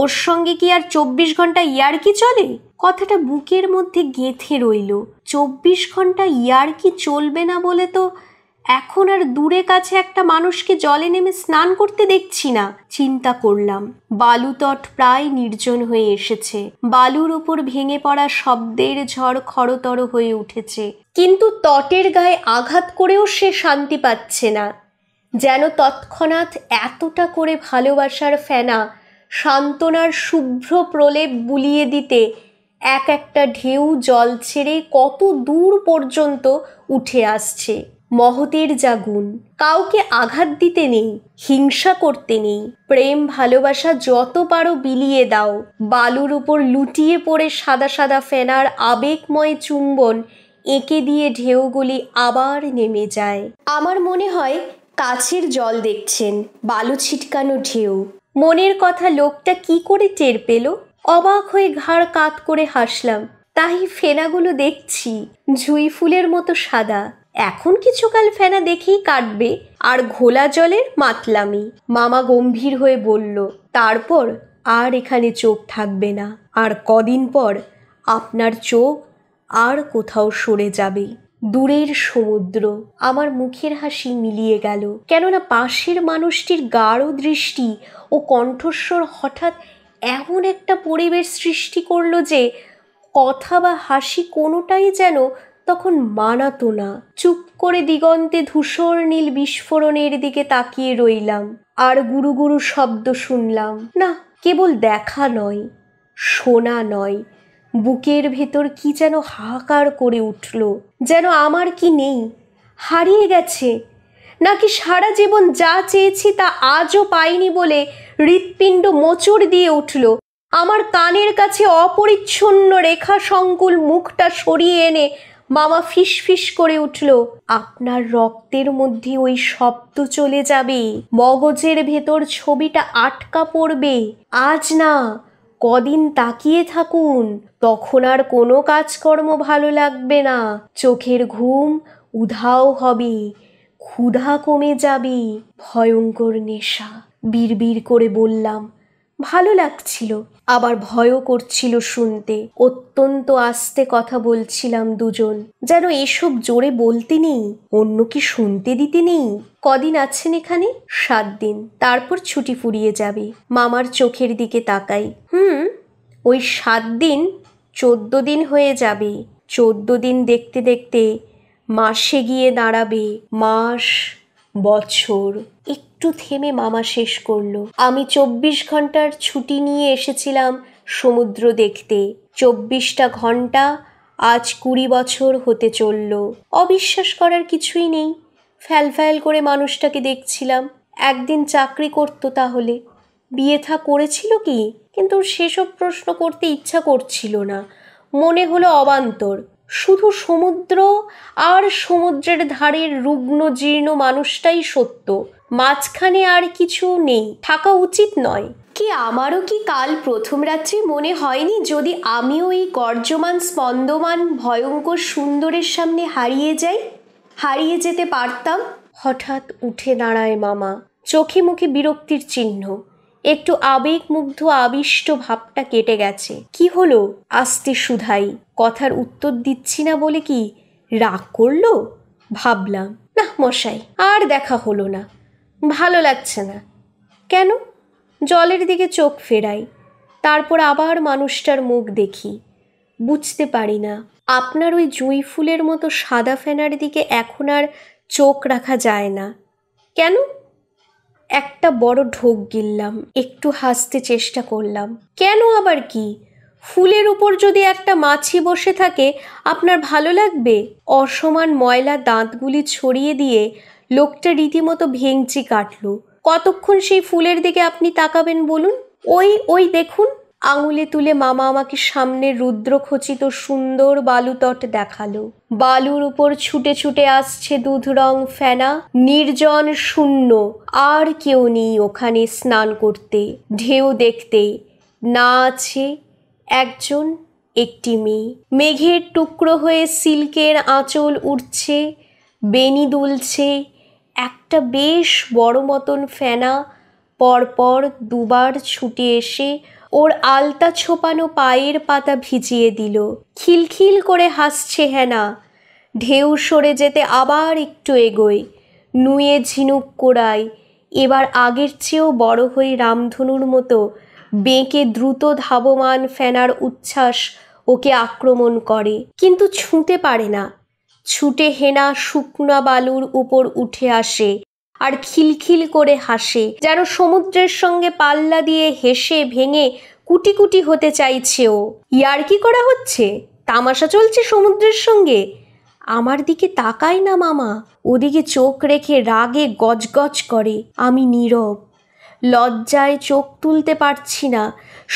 ওর সঙ্গে কি আর চব্বিশ ঘন্টা ইয়ার কি চলে কথাটা বুকের মধ্যে গেঁথে রইল চব্বিশ ঘন্টা ইয়ার কি চলবে না বলে তো এখন আর দূরে কাছে একটা মানুষকে জলে নেমে স্নান করতে দেখছি না চিন্তা করলাম বালুতট প্রায় নির্জন হয়ে এসেছে বালুর উপর ভেঙে পড়া শব্দের ঝড় খরতর হয়ে উঠেছে কিন্তু তটের গায়ে আঘাত করেও সে শান্তি পাচ্ছে না যেন তৎক্ষণাৎ এতটা করে ভালোবাসার ফেনা সান্ত্বনার শুভ্র প্রলেপ বুলিয়ে দিতে এক একটা ঢেউ জল ছেড়ে কত দূর পর্যন্ত উঠে আসছে মহতের যা গুণ কাউকে আঘাত দিতে নেই হিংসা করতে নেই প্রেম ভালোবাসা যত পারো বিলিয়ে দাও বালুর উপর লুটিয়ে পড়ে সাদা সাদা ফেনার আবেগময় চুম্বন এঁকে দিয়ে ঢেউগুলি আবার নেমে যায় আমার মনে হয় কাছের জল দেখছেন বালু ছিটকানো ঢেউ মনের কথা লোকটা কি করে টের পেল অবাক হয়ে ঘাড় কাত করে হাসলাম তাই ফেনাগুলো দেখছি ঝুই ফুলের মতো সাদা এখন কিছুকাল ফেনা দেখেই কাটবে আর ঘোলা জলের মাতলামি মামা গম্ভীর হয়ে বলল তারপর আর এখানে চোখ থাকবে না আর কদিন পর আপনার চোখ আর কোথাও সরে যাবে দূরের সমুদ্র আমার মুখের হাসি মিলিয়ে গেল কেননা পাশের মানুষটির গাঢ় দৃষ্টি ও কণ্ঠস্বর হঠাৎ এমন একটা পরিবেশ সৃষ্টি করলো যে কথা বা হাসি কোনোটাই যেন তখন মানাতো না চুপ করে দিগন্তে ধূসর নীল বিস্ফোরণের দিকে তাকিয়ে রইলাম আর গুরু গুরু শব্দ শুনলাম না কেবল দেখা নয় শোনা নয় বুকের ভেতর কি যেন হাহাকার করে উঠল যেন আমার কি নেই হারিয়ে গেছে নাকি সারা জীবন যা চেয়েছি তা আজও পাইনি বলে হৃৎপিণ্ড মোচড় দিয়ে উঠল আমার কানের কাছে অপরিচ্ছন্ন রেখা সংকুল মুখটা সরিয়ে এনে মামা ফিস ফিস করে উঠল আপনার রক্তের মধ্যে ওই শব্দ চলে যাবে মগজের ভেতর ছবিটা আটকা পড়বে আজ না কদিন তাকিয়ে থাকুন তখন আর কোনো কাজকর্ম ভালো লাগবে না চোখের ঘুম উধাও হবে ক্ষুধা কমে যাবে ভয়ঙ্কর নেশা বিড়বিড় করে বললাম ভালো লাগছিল আবার ভয়ও করছিল শুনতে অত্যন্ত আস্তে কথা বলছিলাম দুজন যেন এসব জোরে বলতে নেই অন্য কি শুনতে দিতে নেই কদিন আছেন এখানে সাত দিন তারপর ছুটি ফুরিয়ে যাবে মামার চোখের দিকে তাকাই হুম ওই সাত দিন চোদ্দ দিন হয়ে যাবে চোদ্দ দিন দেখতে দেখতে মাসে গিয়ে দাঁড়াবে মাস বছর একটু থেমে মামা শেষ করল আমি চব্বিশ ঘন্টার ছুটি নিয়ে এসেছিলাম সমুদ্র দেখতে চব্বিশটা ঘন্টা আজ কুড়ি বছর হতে চলল অবিশ্বাস করার কিছুই নেই ফ্যালফ্যাল করে মানুষটাকে দেখছিলাম একদিন চাকরি করত তাহলে বিয়ে থা করেছিল কি কিন্তু সেসব প্রশ্ন করতে ইচ্ছা করছিল না মনে হলো অবান্তর শুধু সমুদ্র আর সমুদ্রের ধারের রুগ্ন জীর্ণ মানুষটাই সত্য মাঝখানে আর কিছু নেই থাকা উচিত নয় কি আমারও কি কাল প্রথম রাত্রে মনে হয়নি যদি আমিও এই গর্জমান স্পন্দমান ভয়ঙ্কর সুন্দরের সামনে হারিয়ে যাই হারিয়ে যেতে পারতাম হঠাৎ উঠে দাঁড়ায় মামা চোখে মুখে বিরক্তির চিহ্ন একটু আবেগমুগ্ধ আবিষ্ট ভাবটা কেটে গেছে কি হলো আস্তে সুধাই কথার উত্তর দিচ্ছি না বলে কি রাগ করলো ভাবলাম না মশাই আর দেখা হলো না ভালো লাগছে না কেন জলের দিকে চোখ ফেরাই তারপর আবার মানুষটার মুখ দেখি বুঝতে পারি না আপনার ওই জুঁই ফুলের মতো সাদা ফেনার দিকে এখন আর চোখ রাখা যায় না কেন একটা বড় ঢোক গিললাম একটু হাসতে চেষ্টা করলাম কেন আবার কি ফুলের উপর যদি একটা মাছি বসে থাকে আপনার ভালো লাগবে অসমান ময়লা দাঁতগুলি ছড়িয়ে দিয়ে লোকটা রীতিমতো ভেংচি কাটল কতক্ষণ সেই ফুলের দিকে আপনি তাকাবেন বলুন ওই ওই দেখুন আঙুলে তুলে মামা আমাকে সামনে রুদ্রখচিত সুন্দর বালুতট দেখালো বালুর উপর ছুটে ছুটে আসছে দুধ রং ফেনা নির্জন শূন্য আর কেউ নেই ওখানে স্নান করতে ঢেউ দেখতে না আছে একজন একটি মেয়ে মেঘের টুকরো হয়ে সিল্কের আঁচল উঠছে বেনি দুলছে একটা বেশ বড় মতন ফেনা পরপর দুবার ছুটে এসে ওর আলতা ছোপানো পায়ের পাতা ভিজিয়ে দিল খিলখিল করে হাসছে হেনা ঢেউ সরে যেতে আবার একটু এগোয় নুয়ে ঝিনুক কোড়ায় এবার আগের চেয়েও বড় হয়ে রামধনুর মতো বেঁকে দ্রুত ধাবমান ফেনার উচ্ছ্বাস ওকে আক্রমণ করে কিন্তু ছুঁতে পারে না ছুটে হেনা শুকনা বালুর উপর উঠে আসে আর খিলখিল করে হাসে যেন সমুদ্রের সঙ্গে পাল্লা দিয়ে হেসে ভেঙে কুটি কুটি হতে চাইছে ও ইয়ার কি করা হচ্ছে তামাশা চলছে সমুদ্রের সঙ্গে আমার দিকে তাকায় না মামা ওদিকে চোখ রেখে রাগে গজগজ করে আমি নীরব লজ্জায় চোখ তুলতে পারছি না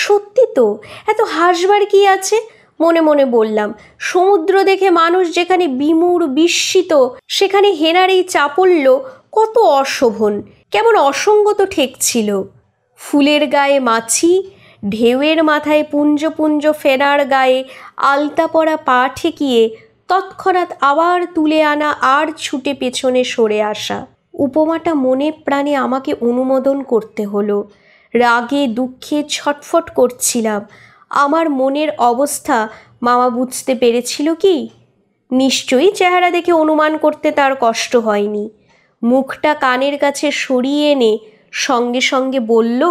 সত্যি তো এত হাসবার কি আছে মনে মনে বললাম সমুদ্র দেখে মানুষ যেখানে বিমূর বিস্মিত সেখানে হেনার এই চাপল্য কত অশোভন কেমন অসঙ্গত ঠেকছিল ফুলের গায়ে মাছি ঢেউয়ের মাথায় পুঞ্জ পুঞ্জ ফেনার গায়ে আলতা পরা পা ঠেকিয়ে তৎক্ষণাৎ আবার তুলে আনা আর ছুটে পেছনে সরে আসা উপমাটা মনে প্রাণে আমাকে অনুমোদন করতে হলো রাগে দুঃখে ছটফট করছিলাম আমার মনের অবস্থা মামা বুঝতে পেরেছিল কি নিশ্চয়ই চেহারা দেখে অনুমান করতে তার কষ্ট হয়নি মুখটা কানের কাছে সরিয়ে এনে সঙ্গে সঙ্গে বলল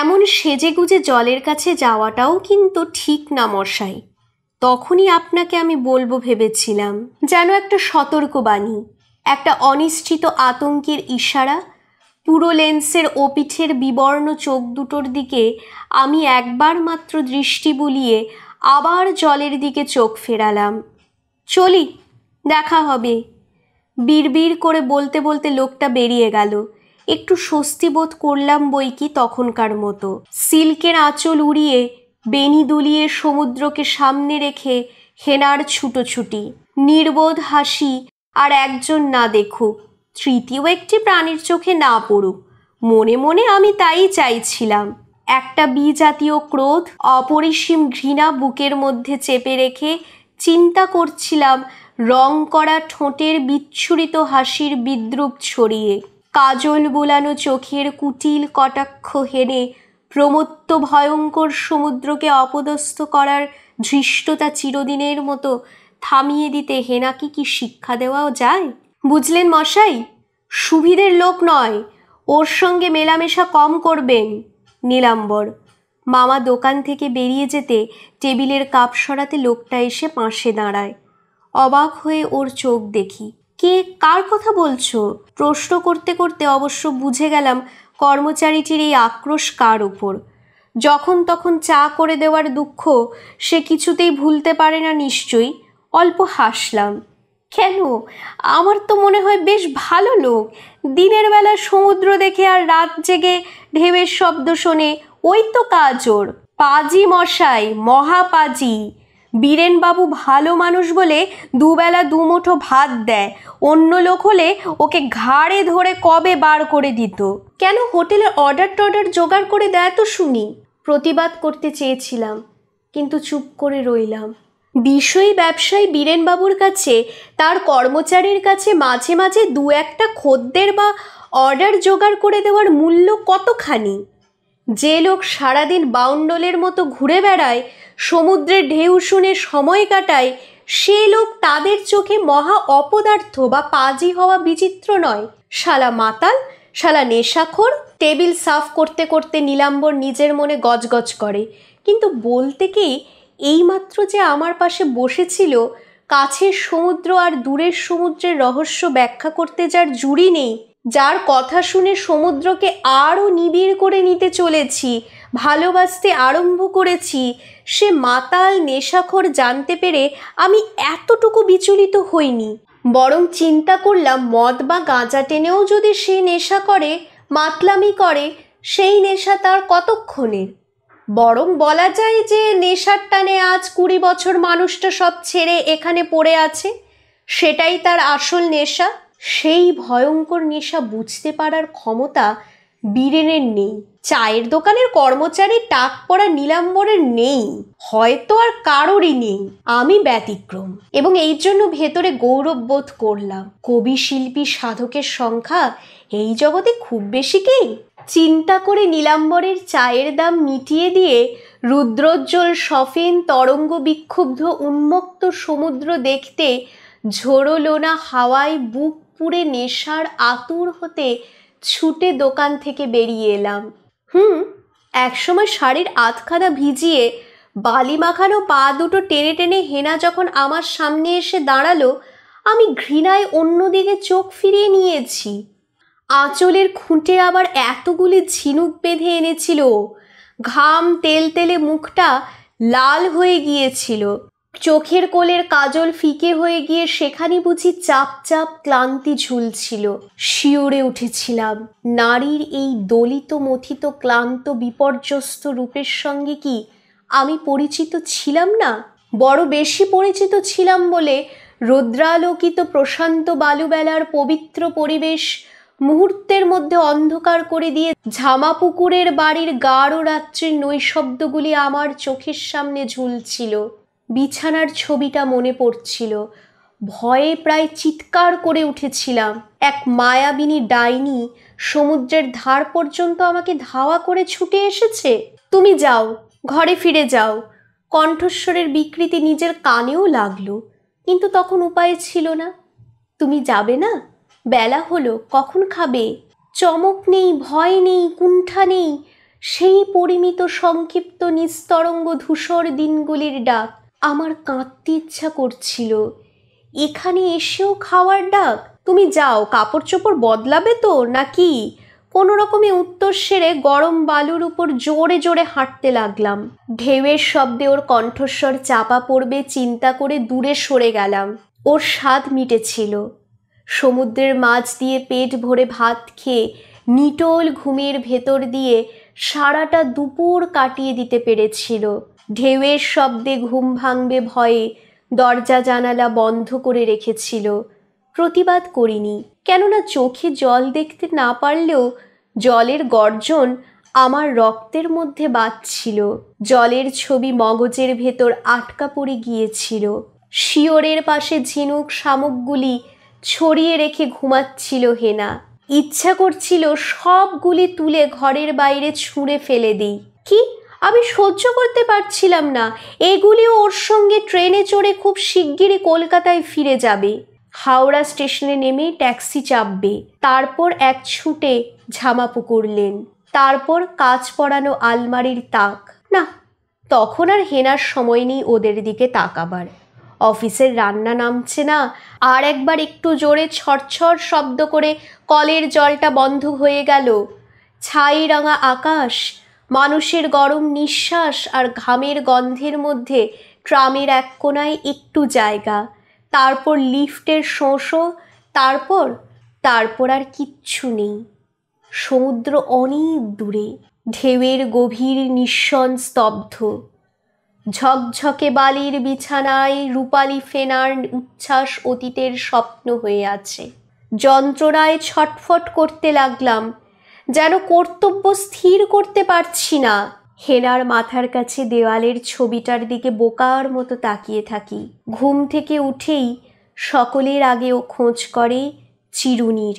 এমন সেজেগুজে জলের কাছে যাওয়াটাও কিন্তু ঠিক না মশাই তখনই আপনাকে আমি বলবো ভেবেছিলাম যেন একটা সতর্কবাণী একটা অনিশ্চিত আতঙ্কের ইশারা পুরো লেন্সের ওপিঠের বিবর্ণ চোখ দুটোর দিকে আমি একবার মাত্র দৃষ্টি বুলিয়ে আবার জলের দিকে চোখ ফেরালাম চলি দেখা হবে বিড়বিড় করে বলতে বলতে লোকটা বেরিয়ে গেল একটু স্বস্তি বোধ করলাম বই কি তখনকার মতো সিল্কের আঁচল উড়িয়ে বেনি দুলিয়ে সমুদ্রকে সামনে রেখে হেনার ছুটোছুটি নির্বোধ হাসি আর একজন না দেখুক তৃতীয় একটি প্রাণীর চোখে না পড়ুক মনে মনে আমি তাই চাইছিলাম একটা বিজাতীয় ক্রোধ অপরিসীম ঘৃণা বুকের মধ্যে চেপে রেখে চিন্তা করছিলাম রং করা ঠোঁটের বিচ্ছুরিত হাসির বিদ্রুপ ছড়িয়ে কাজল বোলানো চোখের কুটিল কটাক্ষ হেনে প্রমত্ত ভয়ঙ্কর সমুদ্রকে অপদস্থ করার ধৃষ্টতা চিরদিনের মতো থামিয়ে দিতে হেনাকে কি শিক্ষা দেওয়াও যায় বুঝলেন মশাই সুবিধের লোক নয় ওর সঙ্গে মেলামেশা কম করবেন নীলাম্বর মামা দোকান থেকে বেরিয়ে যেতে টেবিলের কাপ সরাতে লোকটা এসে পাশে দাঁড়ায় অবাক হয়ে ওর চোখ দেখি কে কার কথা বলছো প্রশ্ন করতে করতে অবশ্য বুঝে গেলাম কর্মচারীটির এই আক্রোশ কার ওপর যখন তখন চা করে দেওয়ার দুঃখ সে কিছুতেই ভুলতে পারে না নিশ্চয়ই অল্প হাসলাম কেন আমার তো মনে হয় বেশ ভালো লোক দিনের বেলা সমুদ্র দেখে আর রাত জেগে ঢেউয়ের শব্দ শোনে ওই তো কাজ ওর পাজি মশাই মহাপাজি বীরেনবাবু ভালো মানুষ বলে দুবেলা দুমুঠো ভাত দেয় অন্য লোক হলে ওকে ঘাড়ে ধরে কবে বার করে দিত কেন হোটেলে অর্ডার টর্ডার জোগাড় করে দেয় তো শুনি প্রতিবাদ করতে চেয়েছিলাম কিন্তু চুপ করে রইলাম বিষয়ী ব্যবসায়ী বীরেনবাবুর কাছে তার কর্মচারীর কাছে মাঝে মাঝে দু একটা খদ্দের বা অর্ডার জোগাড় করে দেওয়ার মূল্য কতখানি যে লোক সারাদিন বাউন্ডলের মতো ঘুরে বেড়ায় সমুদ্রের ঢেউ শুনে সময় কাটায় সে লোক তাদের চোখে মহা অপদার্থ বা পাজি হওয়া বিচিত্র নয় শালা মাতাল শালা নেশাখোর টেবিল সাফ করতে করতে নীলাম্বর নিজের মনে গজগজ করে কিন্তু বলতে কি এইমাত্র যে আমার পাশে বসেছিল কাছের সমুদ্র আর দূরের সমুদ্রের রহস্য ব্যাখ্যা করতে যার জুড়ি নেই যার কথা শুনে সমুদ্রকে আরও নিবিড় করে নিতে চলেছি ভালোবাসতে আরম্ভ করেছি সে মাতাল নেশাখর জানতে পেরে আমি এতটুকু বিচলিত হইনি বরং চিন্তা করলাম মদ বা গাঁজা টেনেও যদি সে নেশা করে মাতলামি করে সেই নেশা তার কতক্ষণের বরং বলা যায় যে নেশার টানে আজ কুড়ি বছর মানুষটা সব ছেড়ে এখানে পড়ে আছে সেটাই তার আসল নেশা সেই ভয়ঙ্কর নেশা বুঝতে পারার ক্ষমতা বীরেনের নেই চায়ের দোকানের কর্মচারী টাক পরা নীলাম্বরের নেই হয়তো আর কারোরই নেই আমি ব্যতিক্রম এবং এই জন্য ভেতরে গৌরব বোধ করলাম কবি শিল্পী সাধকের সংখ্যা এই জগতে খুব বেশি কি চিন্তা করে নীলাম্বরের চায়ের দাম মিটিয়ে দিয়ে রুদ্রোজ্জ্বল সফেন তরঙ্গ বিক্ষুব্ধ উন্মুক্ত সমুদ্র দেখতে ঝোড়ো লোনা হাওয়ায় বুক পুরে নেশার আতুর হতে ছুটে দোকান থেকে বেরিয়ে এলাম হুম একসময় শাড়ির আধখানা ভিজিয়ে বালি মাখানো পা দুটো টেনে টেনে হেনা যখন আমার সামনে এসে দাঁড়ালো আমি ঘৃণায় অন্যদিকে চোখ ফিরিয়ে নিয়েছি আঁচলের খুঁটে আবার এতগুলি ঝিনুক বেঁধে এনেছিল ঘাম তেল তেলে মুখটা লাল হয়ে গিয়েছিল চোখের কোলের কাজল ফিকে হয়ে গিয়ে সেখানে বুঝি চাপ চাপ ক্লান্তি ঝুলছিল শিওরে উঠেছিলাম নারীর এই দলিত মথিত ক্লান্ত বিপর্যস্ত রূপের সঙ্গে কি আমি পরিচিত ছিলাম না বড় বেশি পরিচিত ছিলাম বলে রৌদ্রালোকিত প্রশান্ত বালুবেলার পবিত্র পরিবেশ মুহূর্তের মধ্যে অন্ধকার করে দিয়ে ঝামা পুকুরের বাড়ির গাঢ় রাত্রির নৈশব্দগুলি আমার চোখের সামনে ঝুলছিল বিছানার ছবিটা মনে পড়ছিল ভয়ে প্রায় চিৎকার করে উঠেছিলাম এক মায়াবিনী ডাইনি সমুদ্রের ধার পর্যন্ত আমাকে ধাওয়া করে ছুটে এসেছে তুমি যাও ঘরে ফিরে যাও কণ্ঠস্বরের বিকৃতি নিজের কানেও লাগলো কিন্তু তখন উপায় ছিল না তুমি যাবে না বেলা হলো কখন খাবে চমক নেই ভয় নেই কুণ্ঠা নেই সেই পরিমিত সংক্ষিপ্ত নিস্তরঙ্গ ধূসর দিনগুলির ডাক আমার কাঁদতে ইচ্ছা করছিল এখানে এসেও খাওয়ার ডাক তুমি যাও কাপড় চোপড় বদলাবে তো নাকি কোনো রকমে উত্তর সেরে গরম বালুর উপর জোরে জোরে হাঁটতে লাগলাম ঢেউয়ের শব্দে ওর কণ্ঠস্বর চাপা পড়বে চিন্তা করে দূরে সরে গেলাম ওর স্বাদ মিটেছিল সমুদ্রের মাছ দিয়ে পেট ভরে ভাত খেয়ে নিটোল ঘুমের ভেতর দিয়ে সারাটা দুপুর কাটিয়ে দিতে পেরেছিল ঢেউয়ের শব্দে ঘুম ভাঙবে ভয়ে দরজা জানালা বন্ধ করে রেখেছিল প্রতিবাদ করিনি কেননা চোখে জল দেখতে না পারলেও জলের গর্জন আমার রক্তের মধ্যে বাঁচছিল জলের ছবি মগজের ভেতর আটকা পড়ে গিয়েছিল শিওরের পাশে ঝিনুক শামুকগুলি ছড়িয়ে রেখে ঘুমাচ্ছিল হেনা ইচ্ছা করছিল সবগুলি তুলে ঘরের বাইরে ছুঁড়ে ফেলে দিই কি আমি সহ্য করতে পারছিলাম না এগুলিও ওর সঙ্গে ট্রেনে চড়ে খুব শিগগিরই কলকাতায় ফিরে যাবে হাওড়া স্টেশনে নেমে ট্যাক্সি চাপবে তারপর এক ছুটে ঝামাপুকুর লেন তারপর কাজ পরানো আলমারির তাক না তখন আর হেনার সময় নেই ওদের দিকে তাকাবার অফিসের রান্না নামছে না আর একবার একটু জোরে ছড়ছড় শব্দ করে কলের জলটা বন্ধ হয়ে গেল ছাই রঙা আকাশ মানুষের গরম নিঃশ্বাস আর ঘামের গন্ধের মধ্যে ট্রামের এক কোনায় একটু জায়গা তারপর লিফটের শোঁশো তারপর তারপর আর কিচ্ছু নেই সমুদ্র অনেক দূরে ঢেউয়ের গভীর নিঃসন স্তব্ধ ঝকঝকে বালির বিছানায় রূপালি ফেনার উচ্ছ্বাস অতীতের স্বপ্ন হয়ে আছে যন্ত্রণায় ছটফট করতে লাগলাম যেন কর্তব্য স্থির করতে পারছি না হেনার মাথার কাছে দেওয়ালের ছবিটার দিকে বোকার মতো তাকিয়ে থাকি ঘুম থেকে উঠেই সকলের আগে ও খোঁজ করে চিরুনির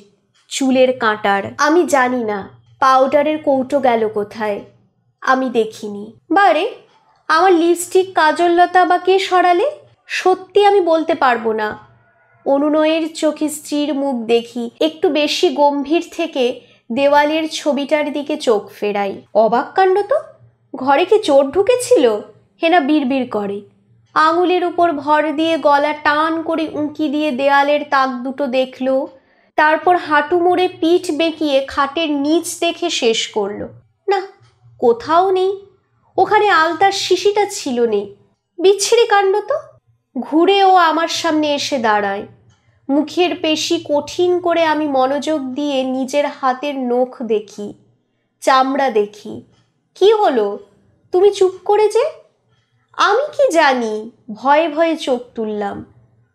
চুলের কাঁটার আমি জানি না পাউডারের কৌটো গেল কোথায় আমি দেখিনি বারে আমার লিপস্টিক কাজললতা বা কে সরালে সত্যি আমি বলতে পারবো না অনুনয়ের চোখে স্ত্রীর মুখ দেখি একটু বেশি গম্ভীর থেকে দেওয়ালের ছবিটার দিকে চোখ ফেরাই অবাক কাণ্ড তো ঘরে কি চোর ঢুকেছিল হেনা বিড়বিড় করে আঙুলের উপর ভর দিয়ে গলা টান করে উঁকি দিয়ে দেয়ালের তাক দুটো দেখল তারপর হাঁটু মুড়ে পিঠ বেঁকিয়ে খাটের নিচ দেখে শেষ করল না কোথাও নেই ওখানে আলতার শিশিটা ছিল নেই বিচ্ছিরি কাণ্ড তো ঘুরে ও আমার সামনে এসে দাঁড়ায় মুখের পেশি কঠিন করে আমি মনোযোগ দিয়ে নিজের হাতের নখ দেখি চামড়া দেখি কি হলো তুমি চুপ করে যে আমি কি জানি ভয়ে ভয়ে চোখ তুললাম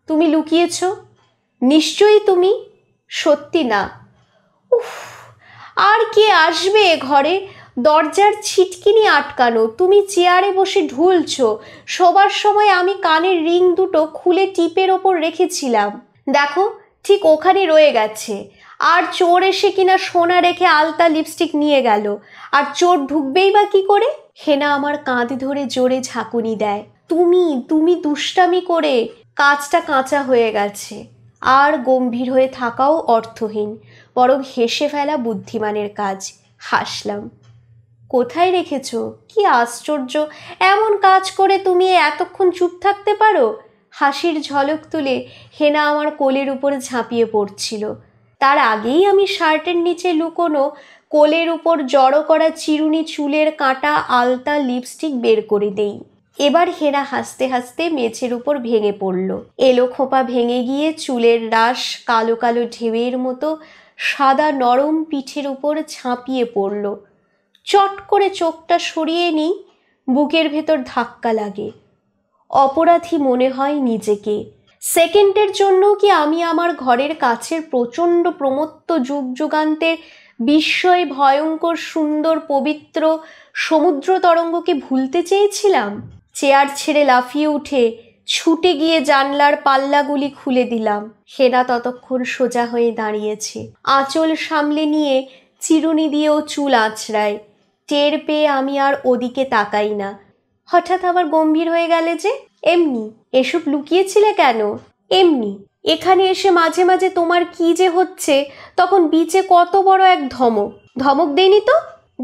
তুমি লুকিয়েছ নিশ্চয়ই তুমি সত্যি না উফ আর কে আসবে ঘরে দরজার ছিটকিনি আটকানো তুমি চেয়ারে বসে ঢুলছ শোবার সময় আমি কানের রিং দুটো খুলে টিপের ওপর রেখেছিলাম দেখো ঠিক ওখানে রয়ে গেছে আর চোর এসে কিনা সোনা রেখে আলতা লিপস্টিক নিয়ে গেল আর চোর ঢুকবেই বা কি করে হেনা আমার কাঁধে ধরে জোরে ঝাঁকুনি দেয় তুমি তুমি দুষ্টামি করে কাজটা কাঁচা হয়ে গেছে আর গম্ভীর হয়ে থাকাও অর্থহীন বরং হেসে ফেলা বুদ্ধিমানের কাজ হাসলাম কোথায় রেখেছ কি আশ্চর্য এমন কাজ করে তুমি এতক্ষণ চুপ থাকতে পারো হাসির ঝলক তুলে হেনা আমার কোলের উপর ঝাঁপিয়ে পড়ছিল তার আগেই আমি শার্টের নিচে লুকোনো কোলের উপর জড়ো করা চিরুনি চুলের কাঁটা আলতা লিপস্টিক বের করে দেই এবার হেনা হাসতে হাসতে মেঝের উপর ভেঙে পড়ল এলো খোপা ভেঙে গিয়ে চুলের রাস কালো কালো ঢেউয়ের মতো সাদা নরম পিঠের উপর ঝাঁপিয়ে পড়ল চট করে চোখটা সরিয়ে নিই বুকের ভেতর ধাক্কা লাগে অপরাধী মনে হয় নিজেকে সেকেন্ডের জন্য কি আমি আমার ঘরের কাছের প্রচণ্ড প্রমত্ত যুগ যুগান্তের বিস্ময় ভয়ঙ্কর সুন্দর পবিত্র সমুদ্র তরঙ্গকে ভুলতে চেয়েছিলাম চেয়ার ছেড়ে লাফিয়ে উঠে ছুটে গিয়ে জানলার পাল্লাগুলি খুলে দিলাম হেনা ততক্ষণ সোজা হয়ে দাঁড়িয়েছে আঁচল সামলে নিয়ে চিরুনি দিয়েও চুল আঁচড়ায় টের পেয়ে আমি আর ওদিকে তাকাই না হঠাৎ আবার গম্ভীর হয়ে গেলে যে এমনি এসব লুকিয়েছিলে কেন এমনি এখানে এসে মাঝে মাঝে তোমার কি যে হচ্ছে তখন বিচে কত বড় এক ধমক ধমক দেনি তো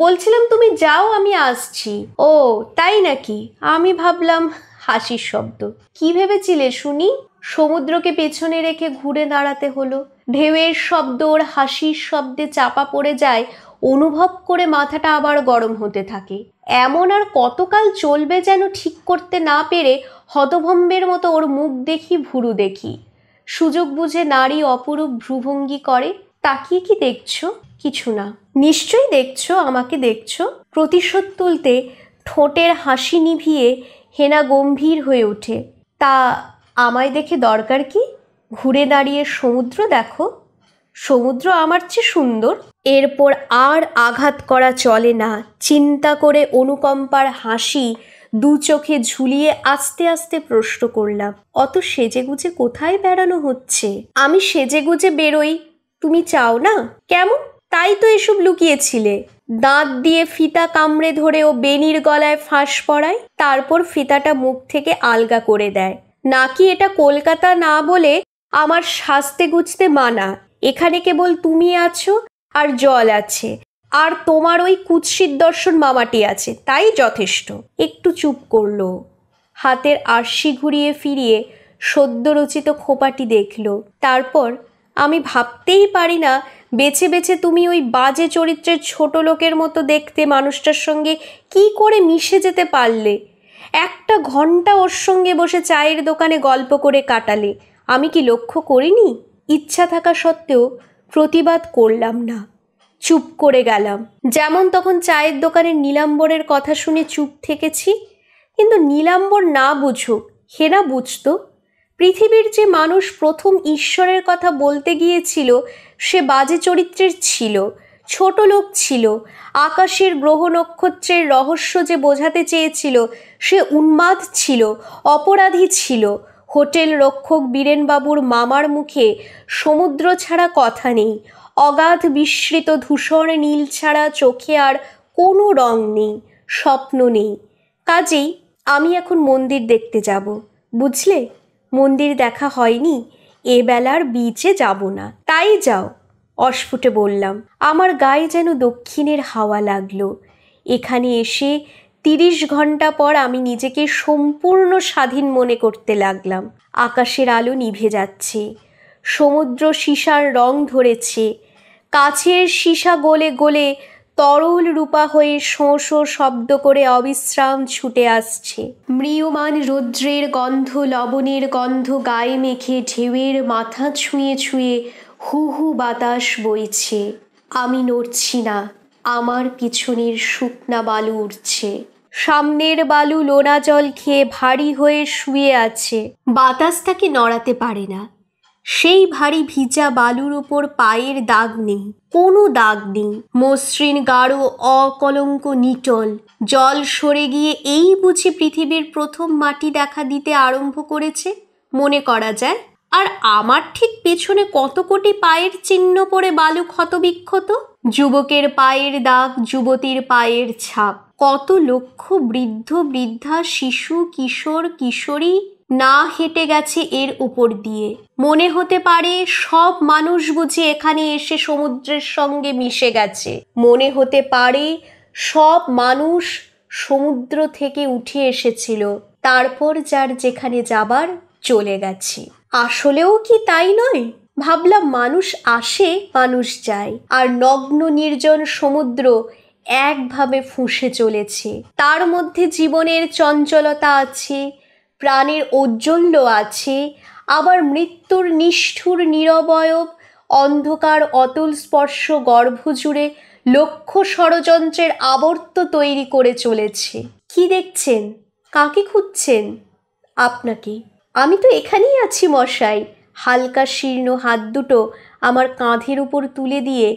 বলছিলাম তুমি যাও আমি আসছি ও তাই নাকি আমি ভাবলাম হাসির শব্দ কি ভেবেছিলে শুনি সমুদ্রকে পেছনে রেখে ঘুরে দাঁড়াতে হলো ঢেউয়ের শব্দ ওর হাসির শব্দে চাপা পড়ে যায় অনুভব করে মাথাটা আবার গরম হতে থাকে এমন আর কতকাল চলবে যেন ঠিক করতে না পেরে হতভম্বের মতো ওর মুখ দেখি ভুরু দেখি সুযোগ বুঝে নারী অপরূপ ভ্রুভঙ্গি করে তাকিয়ে কি দেখছো কিছু না নিশ্চয়ই দেখছো আমাকে দেখছো প্রতিশোধ তুলতে ঠোঁটের হাসি নিভিয়ে হেনা গম্ভীর হয়ে ওঠে তা আমায় দেখে দরকার কি ঘুরে দাঁড়িয়ে সমুদ্র দেখো সমুদ্র আমার চেয়ে সুন্দর এরপর আর আঘাত করা চলে না চিন্তা করে অনুকম্পার হাসি দু চোখে ঝুলিয়ে আস্তে আস্তে প্রশ্ন করলাম অত সেজেগুজে কোথায় বেড়ানো হচ্ছে আমি সেজেগুজে বেরোই তুমি চাও না কেমন তাই তো এসব লুকিয়েছিলে দাঁত দিয়ে ফিতা কামড়ে ধরে ও বেনির গলায় ফাঁস পড়ায় তারপর ফিতাটা মুখ থেকে আলগা করে দেয় নাকি এটা কলকাতা না বলে আমার সাজতে গুজতে মানা এখানে কেবল তুমি আছো আর জল আছে আর তোমার ওই কুৎসিত দর্শন মামাটি আছে তাই যথেষ্ট একটু চুপ করল হাতের আরশি ঘুরিয়ে ফিরিয়ে সদ্য রচিত খোপাটি দেখল তারপর আমি ভাবতেই পারি না বেছে বেছে তুমি ওই বাজে চরিত্রের ছোট লোকের মতো দেখতে মানুষটার সঙ্গে কি করে মিশে যেতে পারলে একটা ঘন্টা ওর সঙ্গে বসে চায়ের দোকানে গল্প করে কাটালে আমি কি লক্ষ্য করিনি ইচ্ছা থাকা সত্ত্বেও প্রতিবাদ করলাম না চুপ করে গেলাম যেমন তখন চায়ের দোকানের নীলাম্বরের কথা শুনে চুপ থেকেছি কিন্তু নীলাম্বর না বুঝুক হেনা বুঝত পৃথিবীর যে মানুষ প্রথম ঈশ্বরের কথা বলতে গিয়েছিল সে বাজে চরিত্রের ছিল ছোট লোক ছিল আকাশের গ্রহ নক্ষত্রের রহস্য যে বোঝাতে চেয়েছিল সে উন্মাদ ছিল অপরাধী ছিল হোটেল রক্ষক বীরেনবাবুর মামার মুখে সমুদ্র ছাড়া কথা নেই অগাধ বিস্মৃত ধূসর নীল ছাড়া চোখে আর কোনো রং নেই স্বপ্ন নেই কাজেই আমি এখন মন্দির দেখতে যাব বুঝলে মন্দির দেখা হয়নি এ বেলার বিচে যাব না তাই যাও অস্ফুটে বললাম আমার গায়ে যেন দক্ষিণের হাওয়া লাগলো এখানে এসে তিরিশ ঘন্টা পর আমি নিজেকে সম্পূর্ণ স্বাধীন মনে করতে লাগলাম আকাশের আলো নিভে যাচ্ছে সমুদ্র সীসার রং ধরেছে কাছের সীসা গলে গলে তরল রূপা হয়ে শোঁ শোঁ শব্দ করে অবিশ্রাম ছুটে আসছে ম্রিয়মান রৌদ্রের গন্ধ লবণের গন্ধ গায়ে মেখে ঢেউয়ের মাথা ছুঁয়ে ছুঁয়ে হু হু বাতাস বইছে আমি নড়ছি না আমার পিছনের শুকনা বালু উঠছে সামনের বালু লোনা জল খেয়ে ভারী হয়ে শুয়ে আছে বাতাস তাকে নড়াতে পারে না সেই ভারী ভিজা বালুর ওপর পায়ের দাগ নেই কোনো দাগ নেই মসৃণ গাঢ় অকলঙ্ক নিটল জল সরে গিয়ে এই বুঝি পৃথিবীর প্রথম মাটি দেখা দিতে আরম্ভ করেছে মনে করা যায় আর আমার ঠিক পেছনে কত কোটি পায়ের চিহ্ন পড়ে বালু ক্ষতবিক্ষত যুবকের পায়ের দাগ যুবতীর পায়ের ছাপ কত লক্ষ বৃদ্ধ বৃদ্ধা শিশু কিশোর কিশোরী না হেঁটে গেছে এর উপর দিয়ে মনে হতে পারে সব মানুষ বুঝি এখানে এসে সমুদ্রের সঙ্গে মিশে গেছে মনে হতে পারে সব মানুষ সমুদ্র থেকে উঠে এসেছিল তারপর যার যেখানে যাবার চলে গেছে আসলেও কি তাই নয় ভাবলাম মানুষ আসে মানুষ যায় আর নগ্ন নির্জন সমুদ্র একভাবে ফুঁসে চলেছে তার মধ্যে জীবনের চঞ্চলতা আছে প্রাণের ঔজ্জ্বল্য আছে আবার মৃত্যুর নিষ্ঠুর নিরবয়ব অন্ধকার অতুল স্পর্শ গর্ভ জুড়ে লক্ষ ষড়যন্ত্রের আবর্ত তৈরি করে চলেছে কি দেখছেন কাকে খুঁজছেন আপনাকে আমি তো এখানেই আছি মশাই হালকা শীর্ণ হাত দুটো আমার কাঁধের উপর তুলে দিয়ে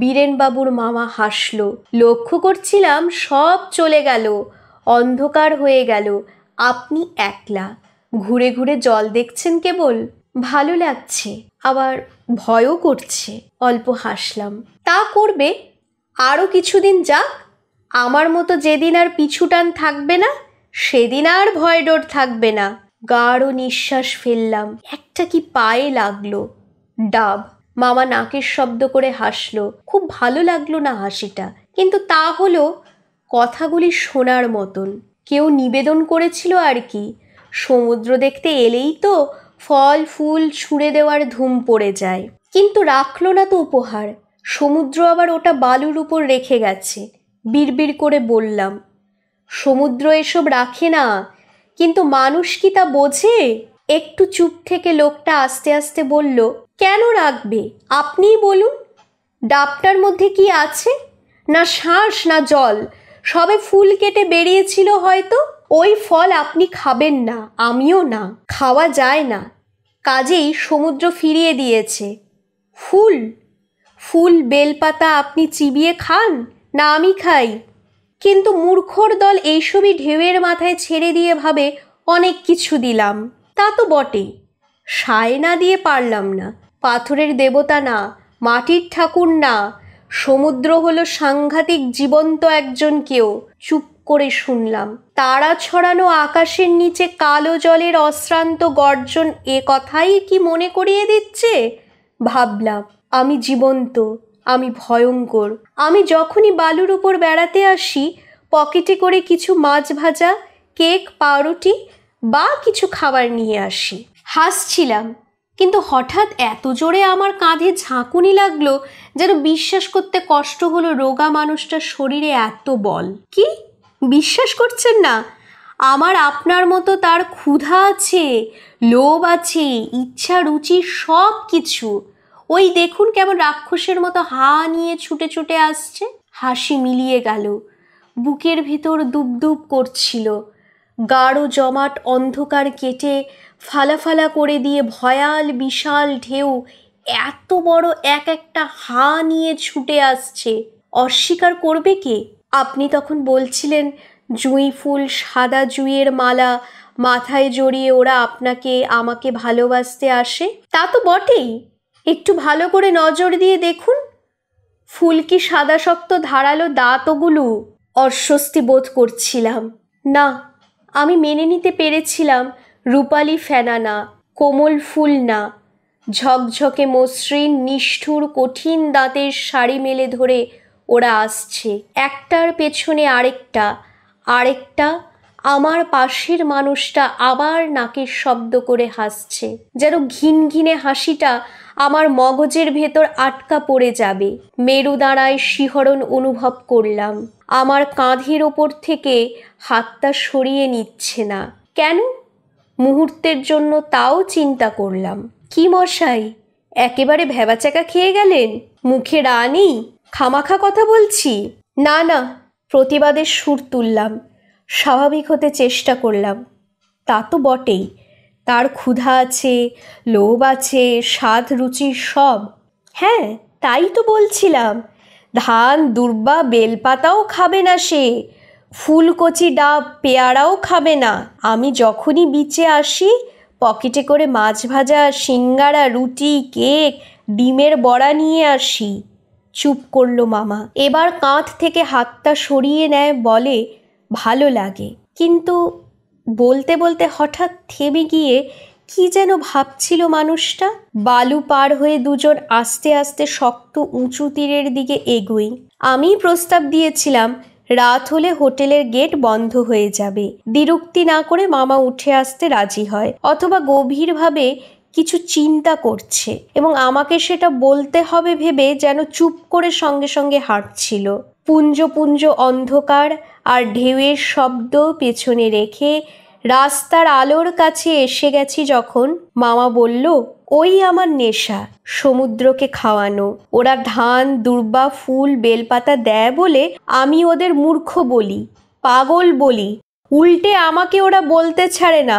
বীরেনবাবুর মামা হাসল লক্ষ্য করছিলাম সব চলে গেল অন্ধকার হয়ে গেল আপনি একলা ঘুরে ঘুরে জল দেখছেন কেবল ভালো লাগছে আবার ভয়ও করছে অল্প হাসলাম তা করবে আরও কিছুদিন যাক আমার মতো যেদিন আর পিছুটান থাকবে না সেদিন আর ভয় ডোর থাকবে না গাঢ় নিঃশ্বাস ফেললাম একটা কি পায়ে লাগলো ডাব মামা নাকের শব্দ করে হাসলো খুব ভালো লাগলো না হাসিটা কিন্তু তা হলো কথাগুলি শোনার মতন কেউ নিবেদন করেছিল আর কি সমুদ্র দেখতে এলেই তো ফল ফুল ছুঁড়ে দেওয়ার ধুম পড়ে যায় কিন্তু রাখলো না তো উপহার সমুদ্র আবার ওটা বালুর উপর রেখে গেছে বিড়বিড় করে বললাম সমুদ্র এসব রাখে না কিন্তু মানুষ কি তা বোঝে একটু চুপ থেকে লোকটা আস্তে আস্তে বলল কেন রাখবে আপনিই বলুন ডাবটার মধ্যে কি আছে না শ্বাস না জল সবে ফুল কেটে বেরিয়েছিল হয়তো ওই ফল আপনি খাবেন না আমিও না খাওয়া যায় না কাজেই সমুদ্র ফিরিয়ে দিয়েছে ফুল ফুল বেলপাতা আপনি চিবিয়ে খান না আমি খাই কিন্তু মূর্খর দল এইসবই ঢেউয়ের মাথায় ছেড়ে দিয়ে ভাবে অনেক কিছু দিলাম তা তো বটেই সায় না দিয়ে পারলাম না পাথরের দেবতা না মাটির ঠাকুর না সমুদ্র হলো সাংঘাতিক জীবন্ত একজন কেউ চুপ করে শুনলাম তারা ছড়ানো আকাশের নিচে কালো জলের অশ্রান্ত গর্জন এ কথাই কি মনে করিয়ে দিচ্ছে ভাবলাম আমি জীবন্ত আমি ভয়ঙ্কর আমি যখনই বালুর উপর বেড়াতে আসি পকেটে করে কিছু মাছ ভাজা কেক পাউরুটি বা কিছু খাবার নিয়ে আসি হাসছিলাম কিন্তু হঠাৎ এত জোরে আমার কাঁধে ঝাঁকুনি লাগলো যেন বিশ্বাস করতে কষ্ট হলো রোগা মানুষটার শরীরে এত বল কি বিশ্বাস করছেন না আমার আপনার মতো তার ক্ষুধা আছে লোভ আছে ইচ্ছা রুচি সব কিছু ওই দেখুন কেমন রাক্ষসের মতো হা নিয়ে ছুটে ছুটে আসছে হাসি মিলিয়ে গেল বুকের ভিতর দুবদুব করছিল গাঢ় জমাট অন্ধকার কেটে ফালা ফালা করে দিয়ে ভয়াল বিশাল ঢেউ এত বড় এক একটা হা নিয়ে ছুটে আসছে অস্বীকার করবে কে আপনি তখন বলছিলেন জুঁই ফুল সাদা জুঁইয়ের মালা মাথায় জড়িয়ে ওরা আপনাকে আমাকে ভালোবাসতে আসে তা তো বটেই একটু ভালো করে নজর দিয়ে দেখুন ফুল কি সাদা শক্ত ধারালো দাঁতগুলো অস্বস্তি বোধ করছিলাম না আমি মেনে নিতে পেরেছিলাম রূপালি ফেনা না কোমল ফুল না ঝকঝকে মসৃণ নিষ্ঠুর কঠিন দাঁতের শাড়ি মেলে ধরে ওরা আসছে একটার পেছনে আরেকটা আরেকটা আমার পাশের মানুষটা আবার নাকের শব্দ করে হাসছে যেন ঘিন ঘিনে হাসিটা আমার মগজের ভেতর আটকা পড়ে যাবে মেরু দাঁড়ায় শিহরণ অনুভব করলাম আমার কাঁধের ওপর থেকে হাতটা সরিয়ে নিচ্ছে না কেন মুহূর্তের জন্য তাও চিন্তা করলাম কি মশাই একেবারে ভেবাচাকা খেয়ে গেলেন মুখে রানি খামাখা কথা বলছি না না প্রতিবাদের সুর তুললাম স্বাভাবিক হতে চেষ্টা করলাম তা তো বটেই তার ক্ষুধা আছে লোভ আছে স্বাদ রুচি সব হ্যাঁ তাই তো বলছিলাম ধান দুর্বা বেলপাতাও খাবে না সে ফুলকচি ডাব পেয়ারাও খাবে না আমি যখনই বিচে আসি পকেটে করে মাছ ভাজা সিঙ্গারা রুটি কেক ডিমের বড়া নিয়ে আসি চুপ করলো মামা এবার কাঁধ থেকে হাতটা সরিয়ে নেয় বলে ভালো লাগে কিন্তু বলতে বলতে হঠাৎ থেমে গিয়ে কি যেন ভাবছিল মানুষটা বালু পার হয়ে দুজন আস্তে আস্তে শক্ত উঁচু তীরের দিকে এগোই আমি প্রস্তাব দিয়েছিলাম রাত হলে হোটেলের গেট বন্ধ হয়ে যাবে দ্বিরুক্তি না করে মামা উঠে আসতে রাজি হয় অথবা গভীরভাবে কিছু চিন্তা করছে এবং আমাকে সেটা বলতে হবে ভেবে যেন চুপ করে সঙ্গে সঙ্গে হাঁটছিল পুঞ্জ পুঞ্জ অন্ধকার আর ঢেউয়ের শব্দ পেছনে রেখে রাস্তার আলোর কাছে এসে গেছি যখন মামা বলল ওই আমার নেশা সমুদ্রকে খাওয়ানো ওরা ধান দুর্বা ফুল বেলপাতা দেয় বলে আমি ওদের মূর্খ বলি পাগল বলি উল্টে আমাকে ওরা বলতে ছাড়ে না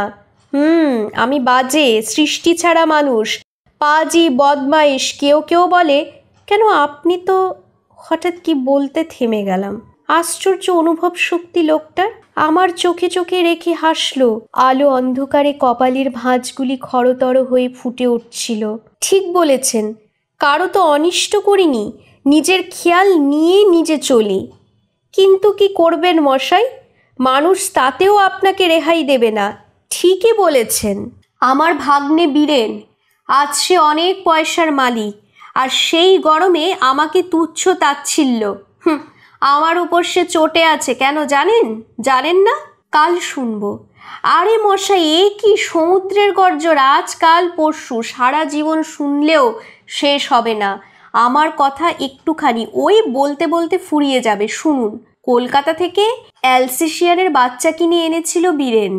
হুম আমি বাজে সৃষ্টি ছাড়া মানুষ পাজি বদমাইশ কেউ কেউ বলে কেন আপনি তো হঠাৎ কি বলতে থেমে গেলাম আশ্চর্য অনুভব শক্তি লোকটার আমার চোখে চোখে রেখে হাসলো আলো অন্ধকারে কপালের ভাঁজগুলি খরতর হয়ে ফুটে উঠছিল ঠিক বলেছেন কারো তো অনিষ্ট করিনি নিজের খেয়াল নিয়ে নিজে চলি কিন্তু কি করবেন মশাই মানুষ তাতেও আপনাকে রেহাই দেবে না ঠিকই বলেছেন আমার ভাগ্নে বীরেন আজ সে অনেক পয়সার মালিক আর সেই গরমে আমাকে তুচ্ছ তাচ্ছিল্য হুম আমার উপর সে চটে আছে কেন জানেন জানেন না কাল শুনব আরে মশাই এ কি সমুদ্রের গর্জর আজকাল পরশু সারা জীবন শুনলেও শেষ হবে না আমার কথা একটুখানি ওই বলতে বলতে ফুরিয়ে যাবে শুনুন কলকাতা থেকে অ্যালসিশিয়ানের বাচ্চা কিনে এনেছিল বীরেন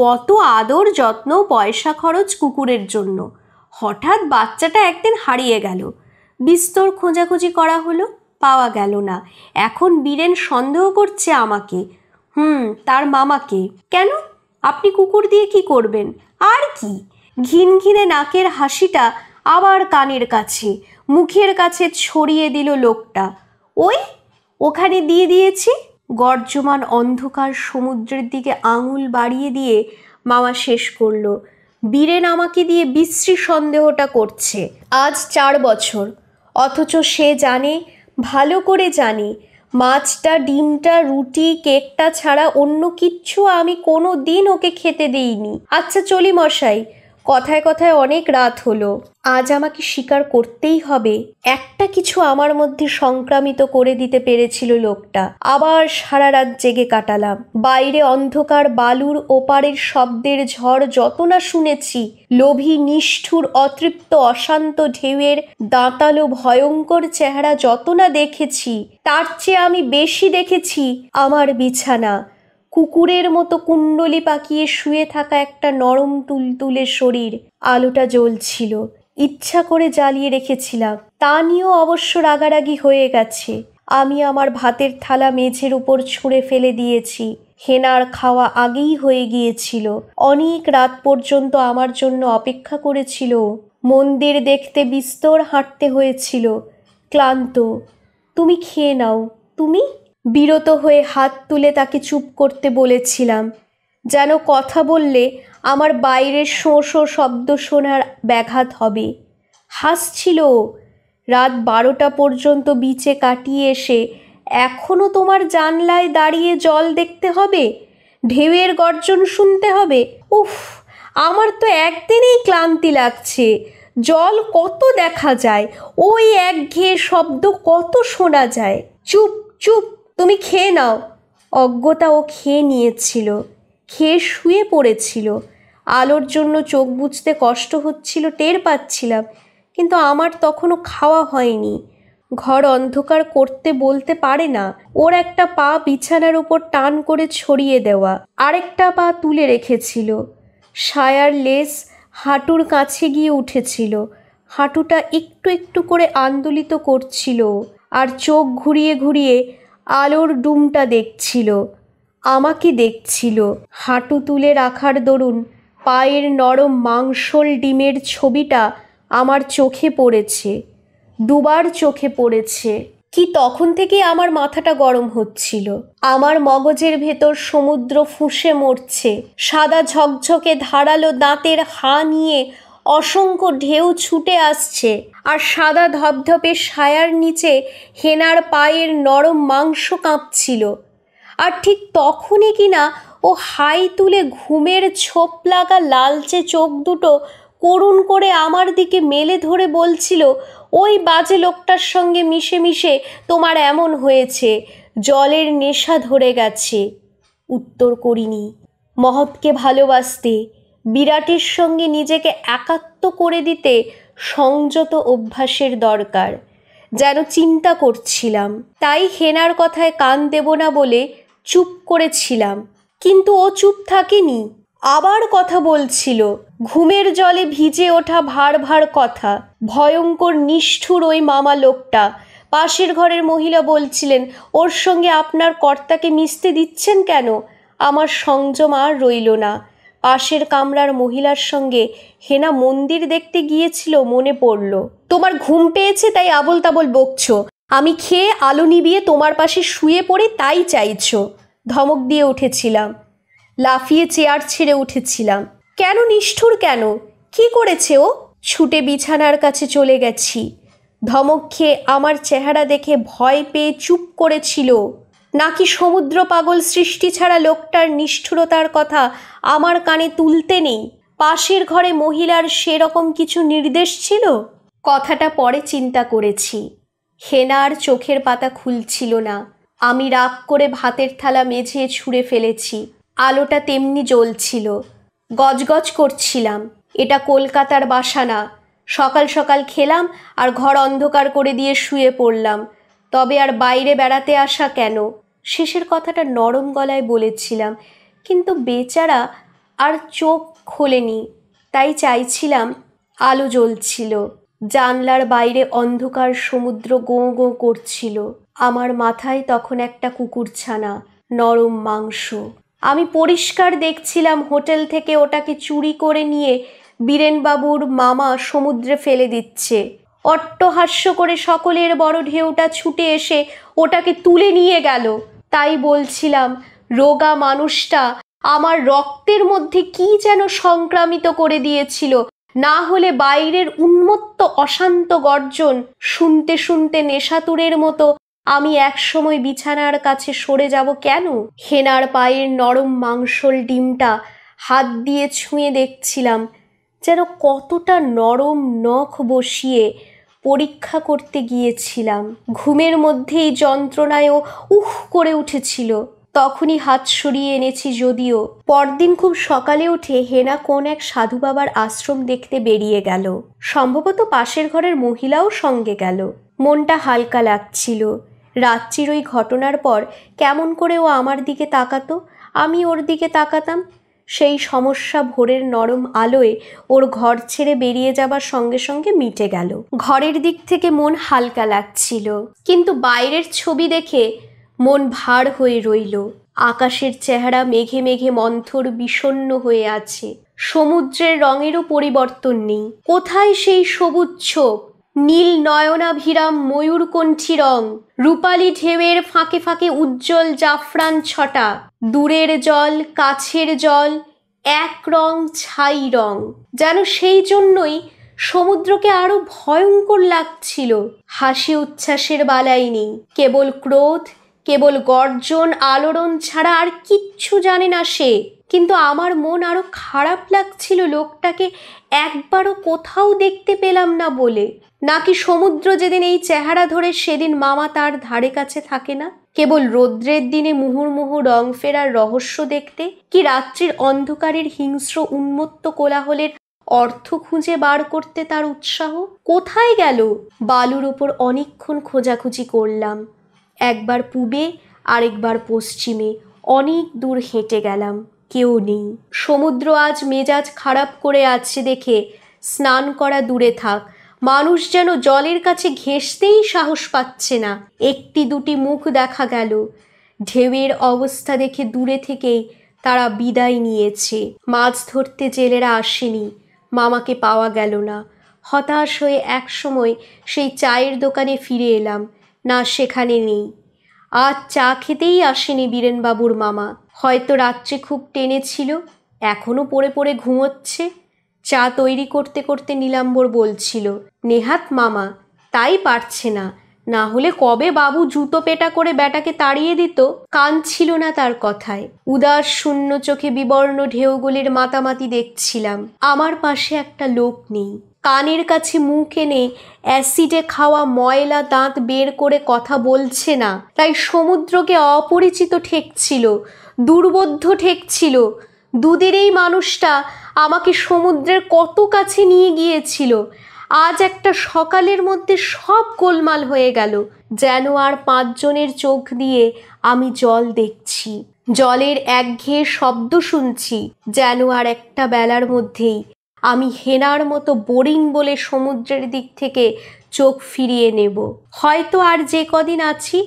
কত আদর যত্ন পয়সা খরচ কুকুরের জন্য হঠাৎ বাচ্চাটা একদিন হারিয়ে গেল বিস্তর খোঁজাখুঁজি করা হলো পাওয়া গেল না এখন বীরেন সন্দেহ করছে আমাকে হুম তার মামাকে কেন আপনি কুকুর দিয়ে কি করবেন আর কি ঘিন ঘিনে নাকের হাসিটা আবার কানের কাছে মুখের কাছে ছড়িয়ে দিল লোকটা ওই ওখানে দিয়ে দিয়েছি গর্জমান অন্ধকার সমুদ্রের দিকে আঙুল বাড়িয়ে দিয়ে মামা শেষ করল বীরেন আমাকে দিয়ে বিশ্রী সন্দেহটা করছে আজ চার বছর অথচ সে জানে ভালো করে জানি মাছটা ডিমটা রুটি কেকটা ছাড়া অন্য কিচ্ছু আমি কোনো দিন ওকে খেতে দিইনি আচ্ছা চলি মশাই কথায় কথায় অনেক রাত হলো আজ আমাকে স্বীকার করতেই হবে একটা কিছু আমার মধ্যে সংক্রামিত করে দিতে পেরেছিল লোকটা আবার সারা রাত জেগে কাটালাম বাইরে অন্ধকার বালুর ওপারের শব্দের ঝড় যত না শুনেছি লোভী নিষ্ঠুর অতৃপ্ত অশান্ত ঢেউয়ের দাঁতালো ভয়ঙ্কর চেহারা যত না দেখেছি তার চেয়ে আমি বেশি দেখেছি আমার বিছানা কুকুরের মতো কুণ্ডলি পাকিয়ে শুয়ে থাকা একটা নরম তুলতুলে শরীর আলোটা জ্বলছিল ইচ্ছা করে জ্বালিয়ে রেখেছিলাম তা নিয়েও অবশ্য রাগারাগি হয়ে গেছে আমি আমার ভাতের থালা মেঝের উপর ছুঁড়ে ফেলে দিয়েছি হেনার খাওয়া আগেই হয়ে গিয়েছিল অনেক রাত পর্যন্ত আমার জন্য অপেক্ষা করেছিল মন্দির দেখতে বিস্তর হাঁটতে হয়েছিল ক্লান্ত তুমি খেয়ে নাও তুমি বিরত হয়ে হাত তুলে তাকে চুপ করতে বলেছিলাম যেন কথা বললে আমার বাইরের শোঁ শোঁ শব্দ শোনার ব্যাঘাত হবে হাসছিল রাত বারোটা পর্যন্ত বিচে কাটিয়ে এসে এখনও তোমার জানলায় দাঁড়িয়ে জল দেখতে হবে ঢেউয়ের গর্জন শুনতে হবে উফ আমার তো একদিনেই ক্লান্তি লাগছে জল কত দেখা যায় ওই একঘেয়ে শব্দ কত শোনা যায় চুপ চুপ তুমি খেয়ে নাও অজ্ঞতা ও খেয়ে নিয়েছিল খেয়ে শুয়ে পড়েছিল আলোর জন্য চোখ বুঝতে কষ্ট হচ্ছিল টের পাচ্ছিলাম কিন্তু আমার তখনও খাওয়া হয়নি ঘর অন্ধকার করতে বলতে পারে না ওর একটা পা বিছানার ওপর টান করে ছড়িয়ে দেওয়া আরেকটা পা তুলে রেখেছিল সায়ার লেস হাঁটুর কাছে গিয়ে উঠেছিল হাঁটুটা একটু একটু করে আন্দোলিত করছিল আর চোখ ঘুরিয়ে ঘুরিয়ে আলোর ডুমটা দেখছিল আমাকে দেখছিল হাঁটু তুলে রাখার দরুন পায়ের নরম মাংসল ডিমের ছবিটা আমার চোখে পড়েছে দুবার চোখে পড়েছে কি তখন থেকে আমার মাথাটা গরম হচ্ছিল আমার মগজের ভেতর সমুদ্র ফুঁসে মরছে সাদা ঝকঝকে ধারালো দাঁতের হা নিয়ে অসংখ্য ঢেউ ছুটে আসছে আর সাদা ধপধপে সায়ার নিচে হেনার পায়ের নরম মাংস কাঁপছিল আর ঠিক তখনই কিনা ও হাই তুলে ঘুমের ছোপ লাগা লালচে চোখ দুটো করুণ করে আমার দিকে মেলে ধরে বলছিল ওই বাজে লোকটার সঙ্গে মিশে মিশে তোমার এমন হয়েছে জলের নেশা ধরে গেছে উত্তর করিনি মহৎকে ভালোবাসতে বিরাটের সঙ্গে নিজেকে একাত্ম করে দিতে সংযত অভ্যাসের দরকার যেন চিন্তা করছিলাম তাই হেনার কথায় কান দেব না বলে চুপ করেছিলাম কিন্তু ও চুপ থাকেনি আবার কথা বলছিল ঘুমের জলে ভিজে ওঠা ভার ভার কথা ভয়ঙ্কর নিষ্ঠুর ওই মামা লোকটা পাশের ঘরের মহিলা বলছিলেন ওর সঙ্গে আপনার কর্তাকে মিশতে দিচ্ছেন কেন আমার সংযম আর রইল না পাশের কামরার মহিলার সঙ্গে হেনা মন্দির দেখতে গিয়েছিল মনে পড়ল তোমার ঘুম পেয়েছে তাই আবল তাবল বকছ আমি খেয়ে আলো নিবিয়ে তোমার পাশে শুয়ে পড়ে তাই চাইছ ধমক দিয়ে উঠেছিলাম লাফিয়ে চেয়ার ছেড়ে উঠেছিলাম কেন নিষ্ঠুর কেন কি করেছে ও ছুটে বিছানার কাছে চলে গেছি ধমক খেয়ে আমার চেহারা দেখে ভয় পেয়ে চুপ করেছিল নাকি সমুদ্র পাগল সৃষ্টি ছাড়া লোকটার নিষ্ঠুরতার কথা আমার কানে তুলতে নেই পাশের ঘরে মহিলার সেরকম কিছু নির্দেশ ছিল কথাটা পরে চিন্তা করেছি হেনার চোখের পাতা খুলছিল না আমি রাগ করে ভাতের থালা মেঝে ছুঁড়ে ফেলেছি আলোটা তেমনি জ্বলছিল গজগজ করছিলাম এটা কলকাতার বাসা না সকাল সকাল খেলাম আর ঘর অন্ধকার করে দিয়ে শুয়ে পড়লাম তবে আর বাইরে বেড়াতে আসা কেন শেষের কথাটা নরম গলায় বলেছিলাম কিন্তু বেচারা আর চোখ খোলেনি তাই চাইছিলাম আলো জ্বলছিল জানলার বাইরে অন্ধকার সমুদ্র গো গো করছিল আমার মাথায় তখন একটা কুকুর ছানা নরম মাংস আমি পরিষ্কার দেখছিলাম হোটেল থেকে ওটাকে চুরি করে নিয়ে বীরেনবাবুর মামা সমুদ্রে ফেলে দিচ্ছে অট্টহাস্য করে সকলের বড় ঢেউটা ছুটে এসে ওটাকে তুলে নিয়ে গেল তাই বলছিলাম রোগা মানুষটা আমার রক্তের মধ্যে কি যেন সংক্রামিত করে দিয়েছিল না হলে বাইরের উন্মত্ত অশান্ত গর্জন শুনতে শুনতে নেশাতুরের মতো আমি একসময় বিছানার কাছে সরে যাব কেন হেনার পায়ের নরম মাংসল ডিমটা হাত দিয়ে ছুঁয়ে দেখছিলাম যেন কতটা নরম নখ বসিয়ে পরীক্ষা করতে গিয়েছিলাম ঘুমের মধ্যেই যন্ত্রণায়ও উহ করে উঠেছিল তখনই হাত সরিয়ে এনেছি যদিও পরদিন খুব সকালে উঠে হেনা কোন এক সাধু বাবার আশ্রম দেখতে বেরিয়ে গেল সম্ভবত পাশের ঘরের মহিলাও সঙ্গে গেল মনটা হালকা লাগছিল রাত্রির ওই ঘটনার পর কেমন করে ও আমার দিকে তাকাতো আমি ওর দিকে তাকাতাম সেই সমস্যা ভোরের নরম আলোয় ওর ঘর ছেড়ে বেরিয়ে যাবার সঙ্গে সঙ্গে মিটে গেল ঘরের দিক থেকে মন হালকা লাগছিল কিন্তু বাইরের ছবি দেখে মন ভার হয়ে রইল আকাশের চেহারা মেঘে মেঘে মন্থর বিষণ্ন হয়ে আছে সমুদ্রের রঙেরও পরিবর্তন নেই কোথায় সেই সবুজ ছোপ নীল নয়নাভিরাম ময়ূরকণ্ঠী রং রূপালি ঢেউয়ের ফাঁকে ফাঁকে উজ্জ্বল জাফরান ছটা দূরের জল কাছের জল এক রং ছাই রং যেন সেই জন্যই সমুদ্রকে আরো ভয়ঙ্কর লাগছিল হাসি উচ্ছ্বাসের বালাই নেই কেবল ক্রোধ কেবল গর্জন আলোড়ন ছাড়া আর কিচ্ছু জানে না সে কিন্তু আমার মন আরও খারাপ লাগছিল লোকটাকে একবারও কোথাও দেখতে পেলাম না বলে নাকি সমুদ্র যেদিন এই চেহারা ধরে সেদিন মামা তার ধারে কাছে থাকে না কেবল রৌদ্রের দিনে মুহুর্মুহু রং ফেরার রহস্য দেখতে কি রাত্রির অন্ধকারের হিংস্র উন্মত্ত কোলাহলের অর্থ খুঁজে বার করতে তার উৎসাহ কোথায় গেল বালুর ওপর অনেকক্ষণ খোঁজাখুঁজি করলাম একবার পূবে আরেকবার পশ্চিমে অনেক দূর হেঁটে গেলাম কেউ নেই সমুদ্র আজ মেজাজ খারাপ করে আছে দেখে স্নান করা দূরে থাক মানুষ যেন জলের কাছে ঘেঁষতেই সাহস পাচ্ছে না একটি দুটি মুখ দেখা গেল ঢেউয়ের অবস্থা দেখে দূরে থেকেই তারা বিদায় নিয়েছে মাছ ধরতে জেলেরা আসেনি মামাকে পাওয়া গেল না হতাশ হয়ে এক সময় সেই চায়ের দোকানে ফিরে এলাম না সেখানে নেই আজ চা খেতেই আসেনি বীরেনবাবুর মামা হয়তো রাত্রে খুব টেনেছিল এখনও পড়ে পড়ে ঘুমোচ্ছে চা তৈরি করতে করতে নীলাম্বর বলছিল নেহাত মামা তাই পারছে না না হলে কবে বাবু জুতো পেটা করে বেটাকে তাড়িয়ে দিত কান ছিল না তার কথায় উদাস শূন্য চোখে বিবর্ণ ঢেউগুলির মাতামাতি দেখছিলাম আমার পাশে একটা লোক নেই কানের কাছে মুখ এনে অ্যাসিডে খাওয়া ময়লা দাঁত বের করে কথা বলছে না তাই সমুদ্রকে অপরিচিত ঠেকছিল দুর্বোধ্য ঠেকছিল দুদের এই মানুষটা আমাকে সমুদ্রের কত কাছে নিয়ে গিয়েছিল আজ একটা সকালের মধ্যে সব গোলমাল হয়ে গেল যেন আর পাঁচজনের চোখ দিয়ে আমি জল দেখছি জলের একঘেয়ে শব্দ শুনছি যেন আর একটা বেলার মধ্যেই আমি হেনার মতো বোরিং বলে সমুদ্রের দিক থেকে চোখ ফিরিয়ে নেব হয়তো আর যে কদিন আছি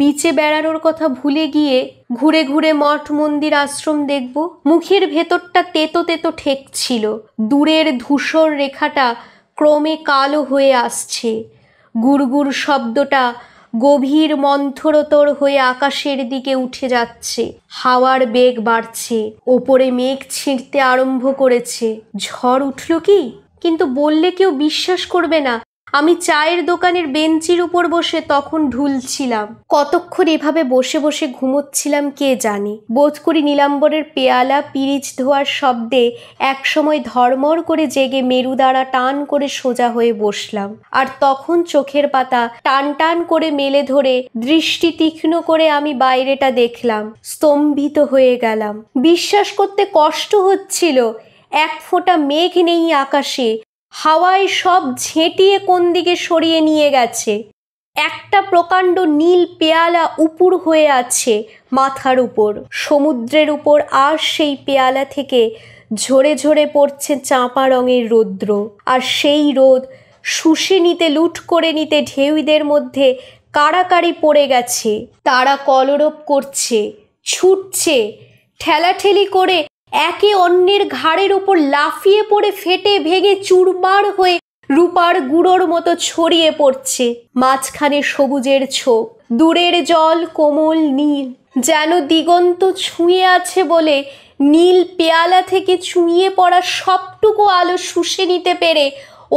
বিচে বেড়ানোর কথা ভুলে গিয়ে ঘুরে ঘুরে মঠ মন্দির আশ্রম দেখব মুখের ভেতরটা তেতো তেতো ঠেকছিল দূরের ধূসর রেখাটা ক্রমে কালো হয়ে আসছে গুড়গুড় শব্দটা গভীর মন্থরতর হয়ে আকাশের দিকে উঠে যাচ্ছে হাওয়ার বেগ বাড়ছে ওপরে মেঘ ছিঁড়তে আরম্ভ করেছে ঝড় উঠল কি কিন্তু বললে কেউ বিশ্বাস করবে না আমি চায়ের দোকানের বেঞ্চির উপর বসে তখন ঢুলছিলাম কতক্ষণ এভাবে বসে বসে ঘুমোচ্ছিলাম কে জানে বোধ করি নীলাম্বরের পেয়ালা পিরিচ ধোয়ার শব্দে একসময় ধর্মর করে জেগে মেরু দ্বারা টান করে সোজা হয়ে বসলাম আর তখন চোখের পাতা টান টান করে মেলে ধরে দৃষ্টি তীক্ষ্ণ করে আমি বাইরেটা দেখলাম স্তম্ভিত হয়ে গেলাম বিশ্বাস করতে কষ্ট হচ্ছিল এক ফোঁটা মেঘ নেই আকাশে হাওয়ায় সব ঝেঁটিয়ে কোন দিকে সরিয়ে নিয়ে গেছে একটা প্রকাণ্ড নীল পেয়ালা উপুর হয়ে আছে মাথার উপর সমুদ্রের উপর আর সেই পেয়ালা থেকে ঝরে ঝরে পড়ছে চাঁপা রঙের রৌদ্র আর সেই রোদ শুষে নিতে লুট করে নিতে ঢেউদের মধ্যে কাড়াকাড়ি পড়ে গেছে তারা কলরব করছে ছুটছে ঠেলাঠেলি করে একে অন্যের ঘাড়ের ওপর লাফিয়ে পড়ে ফেটে ভেঙে চুরমার হয়ে রূপার গুঁড়োর মতো ছড়িয়ে পড়ছে মাঝখানে সবুজের ছোপ দূরের জল কোমল নীল যেন দিগন্ত ছুঁয়ে আছে বলে নীল পেয়ালা থেকে চুঁয়ে পড়া সবটুকু আলো শুষে নিতে পেরে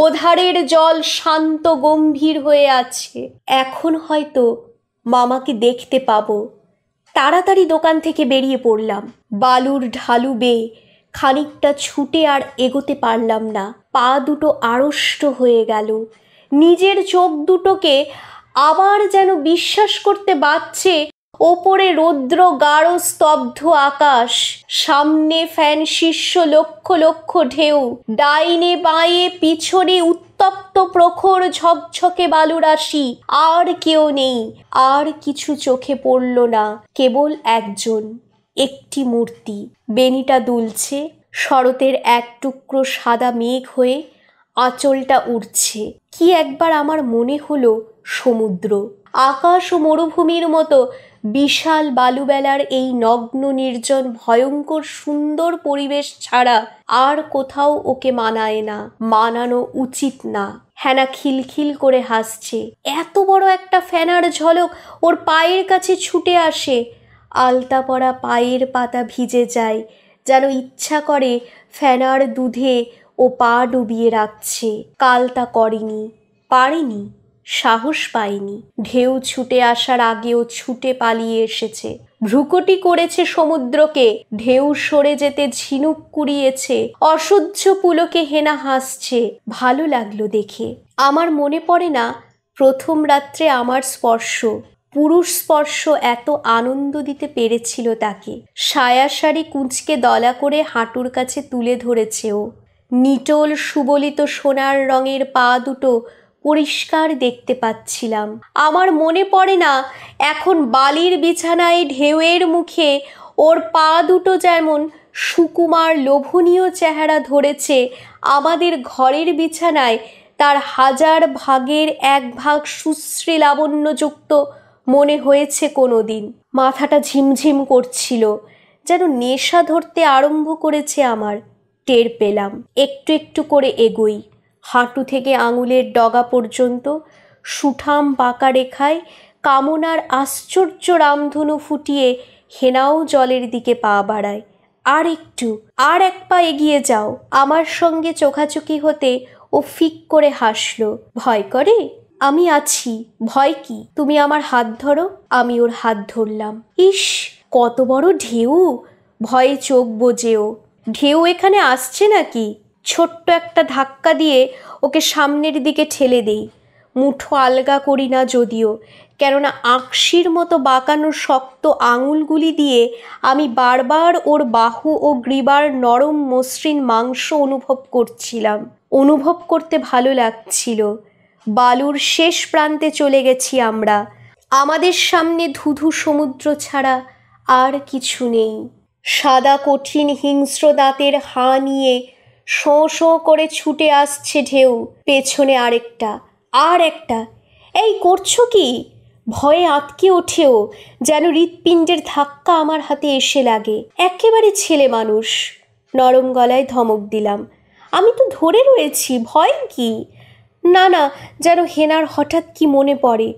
ওধারের জল শান্ত গম্ভীর হয়ে আছে এখন হয়তো মামাকে দেখতে পাবো তাড়াতাড়ি দোকান থেকে বেরিয়ে পড়লাম বালুর ঢালু বেয়ে খানিকটা ছুটে আর এগোতে পারলাম না পা দুটো আড়ষ্ট হয়ে গেল নিজের চোখ দুটোকে আবার যেন বিশ্বাস করতে বাচ্ছে ওপরে রৌদ্র গাঢ় স্তব্ধ আকাশ সামনে ফ্যান শীর্ষ লক্ষ লক্ষ ঢেউ ডাইনে বাঁয়ে পিছনে উত্তর উত্তপ্ত প্রখর ঝকঝকে বালুরাশি আর কেউ নেই আর কিছু চোখে পড়ল না কেবল একজন একটি মূর্তি বেনিটা দুলছে শরতের এক টুকরো সাদা মেঘ হয়ে আঁচলটা উড়ছে কি একবার আমার মনে হলো সমুদ্র আকাশ ও মরুভূমির মতো বিশাল বালুবেলার এই নগ্ন নির্জন ভয়ঙ্কর সুন্দর পরিবেশ ছাড়া আর কোথাও ওকে মানায় না মানানো উচিত না হ্যানা খিলখিল করে হাসছে এত বড় একটা ফ্যানার ঝলক ওর পায়ের কাছে ছুটে আসে আলতা পরা পায়ের পাতা ভিজে যায় যেন ইচ্ছা করে ফ্যানার দুধে ও পা ডুবিয়ে রাখছে কাল তা করেনি পারেনি সাহস পায়নি ঢেউ ছুটে আসার আগেও ছুটে পালিয়ে এসেছে ভ্রুকটি করেছে সমুদ্রকে ঢেউ সরে যেতে ঝিনুক কুড়িয়েছে অসহ্য পুলকে হেনা হাসছে ভালো লাগলো দেখে আমার মনে পড়ে না প্রথম রাত্রে আমার স্পর্শ পুরুষ স্পর্শ এত আনন্দ দিতে পেরেছিল তাকে সায়া সারি কুঁচকে দলা করে হাঁটুর কাছে তুলে ধরেছে ও নিটল সুবলিত সোনার রঙের পা দুটো পরিষ্কার দেখতে পাচ্ছিলাম আমার মনে পড়ে না এখন বালির বিছানায় ঢেউয়ের মুখে ওর পা দুটো যেমন সুকুমার লোভনীয় চেহারা ধরেছে আমাদের ঘরের বিছানায় তার হাজার ভাগের এক ভাগ সুশ্রী লাবণ্যযুক্ত মনে হয়েছে কোনো দিন মাথাটা ঝিমঝিম করছিল যেন নেশা ধরতে আরম্ভ করেছে আমার টের পেলাম একটু একটু করে এগোই হাঁটু থেকে আঙুলের ডগা পর্যন্ত সুঠাম বাঁকা রেখায় কামনার আশ্চর্য রামধনু ফুটিয়ে হেনাও জলের দিকে পা বাড়ায় আর একটু আর এক পা এগিয়ে যাও আমার সঙ্গে চোখাচোখি হতে ও ফিক করে হাসলো ভয় করে আমি আছি ভয় কি তুমি আমার হাত ধরো আমি ওর হাত ধরলাম ইস কত বড় ঢেউ ভয়ে চোখ বোঝেও ঢেউ এখানে আসছে নাকি ছোট্ট একটা ধাক্কা দিয়ে ওকে সামনের দিকে ঠেলে দেই মুঠো আলগা করি না যদিও কেননা আকশির মতো বাঁকানো শক্ত আঙুলগুলি দিয়ে আমি বারবার ওর বাহু ও গ্রীবার নরম মসৃণ মাংস অনুভব করছিলাম অনুভব করতে ভালো লাগছিল বালুর শেষ প্রান্তে চলে গেছি আমরা আমাদের সামনে ধুধু সমুদ্র ছাড়া আর কিছু নেই সাদা কঠিন হিংস্র দাঁতের হাঁ নিয়ে শোঁ শোঁ করে ছুটে আসছে ঢেউ পেছনে আরেকটা আর একটা এই করছো কি ভয়ে আঁতকে ওঠেও যেন হৃৎপিণ্ডের ধাক্কা আমার হাতে এসে লাগে একেবারে ছেলে মানুষ নরম গলায় ধমক দিলাম আমি তো ধরে রয়েছি ভয় কি না না যেন হেনার হঠাৎ কি মনে পড়ে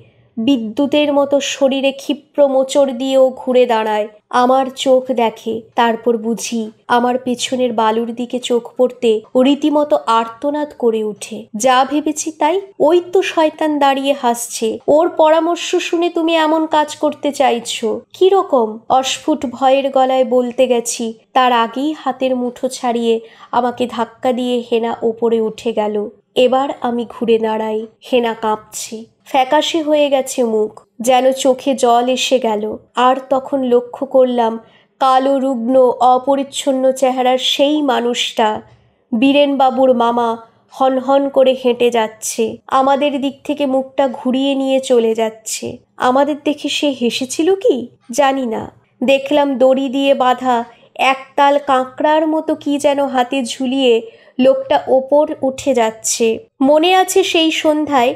বিদ্যুতের মতো শরীরে ক্ষিপ্র মোচড় দিয়েও ঘুরে দাঁড়ায় আমার চোখ দেখে তারপর বুঝি আমার পেছনের বালুর দিকে চোখ পড়তে রীতিমতো আর্তনাদ করে উঠে যা ভেবেছি তাই ওই তো শয়তান দাঁড়িয়ে হাসছে ওর পরামর্শ শুনে তুমি এমন কাজ করতে চাইছো কিরকম অস্ফুট ভয়ের গলায় বলতে গেছি তার আগেই হাতের মুঠো ছাড়িয়ে আমাকে ধাক্কা দিয়ে হেনা ওপরে উঠে গেল এবার আমি ঘুরে দাঁড়াই হেনা কাঁপছে ফ্যাকাশে হয়ে গেছে মুখ যেন চোখে জল এসে গেল আর তখন লক্ষ্য করলাম কালো রুগ্ন অপরিচ্ছন্ন চেহারার সেই মানুষটা বীরেনবাবুর মামা হনহন করে হেঁটে যাচ্ছে আমাদের দিক থেকে মুখটা ঘুরিয়ে নিয়ে চলে যাচ্ছে আমাদের দেখে সে হেসেছিল কি জানি না দেখলাম দড়ি দিয়ে বাঁধা একতাল কাঁকড়ার মতো কি যেন হাতে ঝুলিয়ে লোকটা ওপর উঠে যাচ্ছে মনে আছে সেই সন্ধ্যায়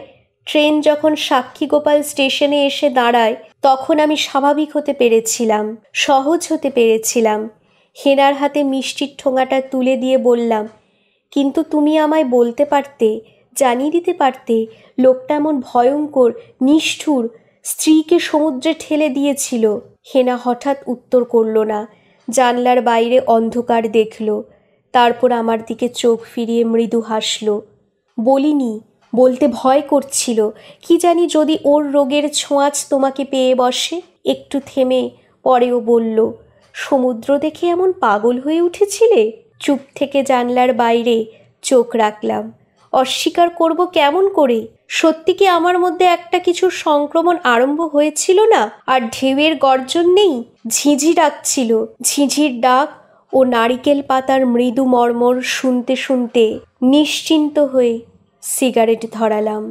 ট্রেন যখন সাক্ষী গোপাল স্টেশনে এসে দাঁড়ায় তখন আমি স্বাভাবিক হতে পেরেছিলাম সহজ হতে পেরেছিলাম হেনার হাতে মিষ্টির ঠোঙাটা তুলে দিয়ে বললাম কিন্তু তুমি আমায় বলতে পারতে জানিয়ে দিতে পারতে লোকটা এমন ভয়ঙ্কর নিষ্ঠুর স্ত্রীকে সমুদ্রে ঠেলে দিয়েছিল হেনা হঠাৎ উত্তর করল না জানলার বাইরে অন্ধকার দেখল তারপর আমার দিকে চোখ ফিরিয়ে মৃদু হাসল বলিনি বলতে ভয় করছিল কি জানি যদি ওর রোগের ছোঁয়াচ তোমাকে পেয়ে বসে একটু থেমে পরেও বলল সমুদ্র দেখে এমন পাগল হয়ে উঠেছিলে চুপ থেকে জানলার বাইরে চোখ রাখলাম অস্বীকার করব কেমন করে সত্যি কি আমার মধ্যে একটা কিছু সংক্রমণ আরম্ভ হয়েছিল না আর ঢেউয়ের গর্জন নেই ঝিঁঝি ডাকছিল ঝিঁঝির ডাক ও নারিকেল পাতার মৃদু মর্মর শুনতে শুনতে নিশ্চিন্ত হয়ে সিগারেট ধরালাম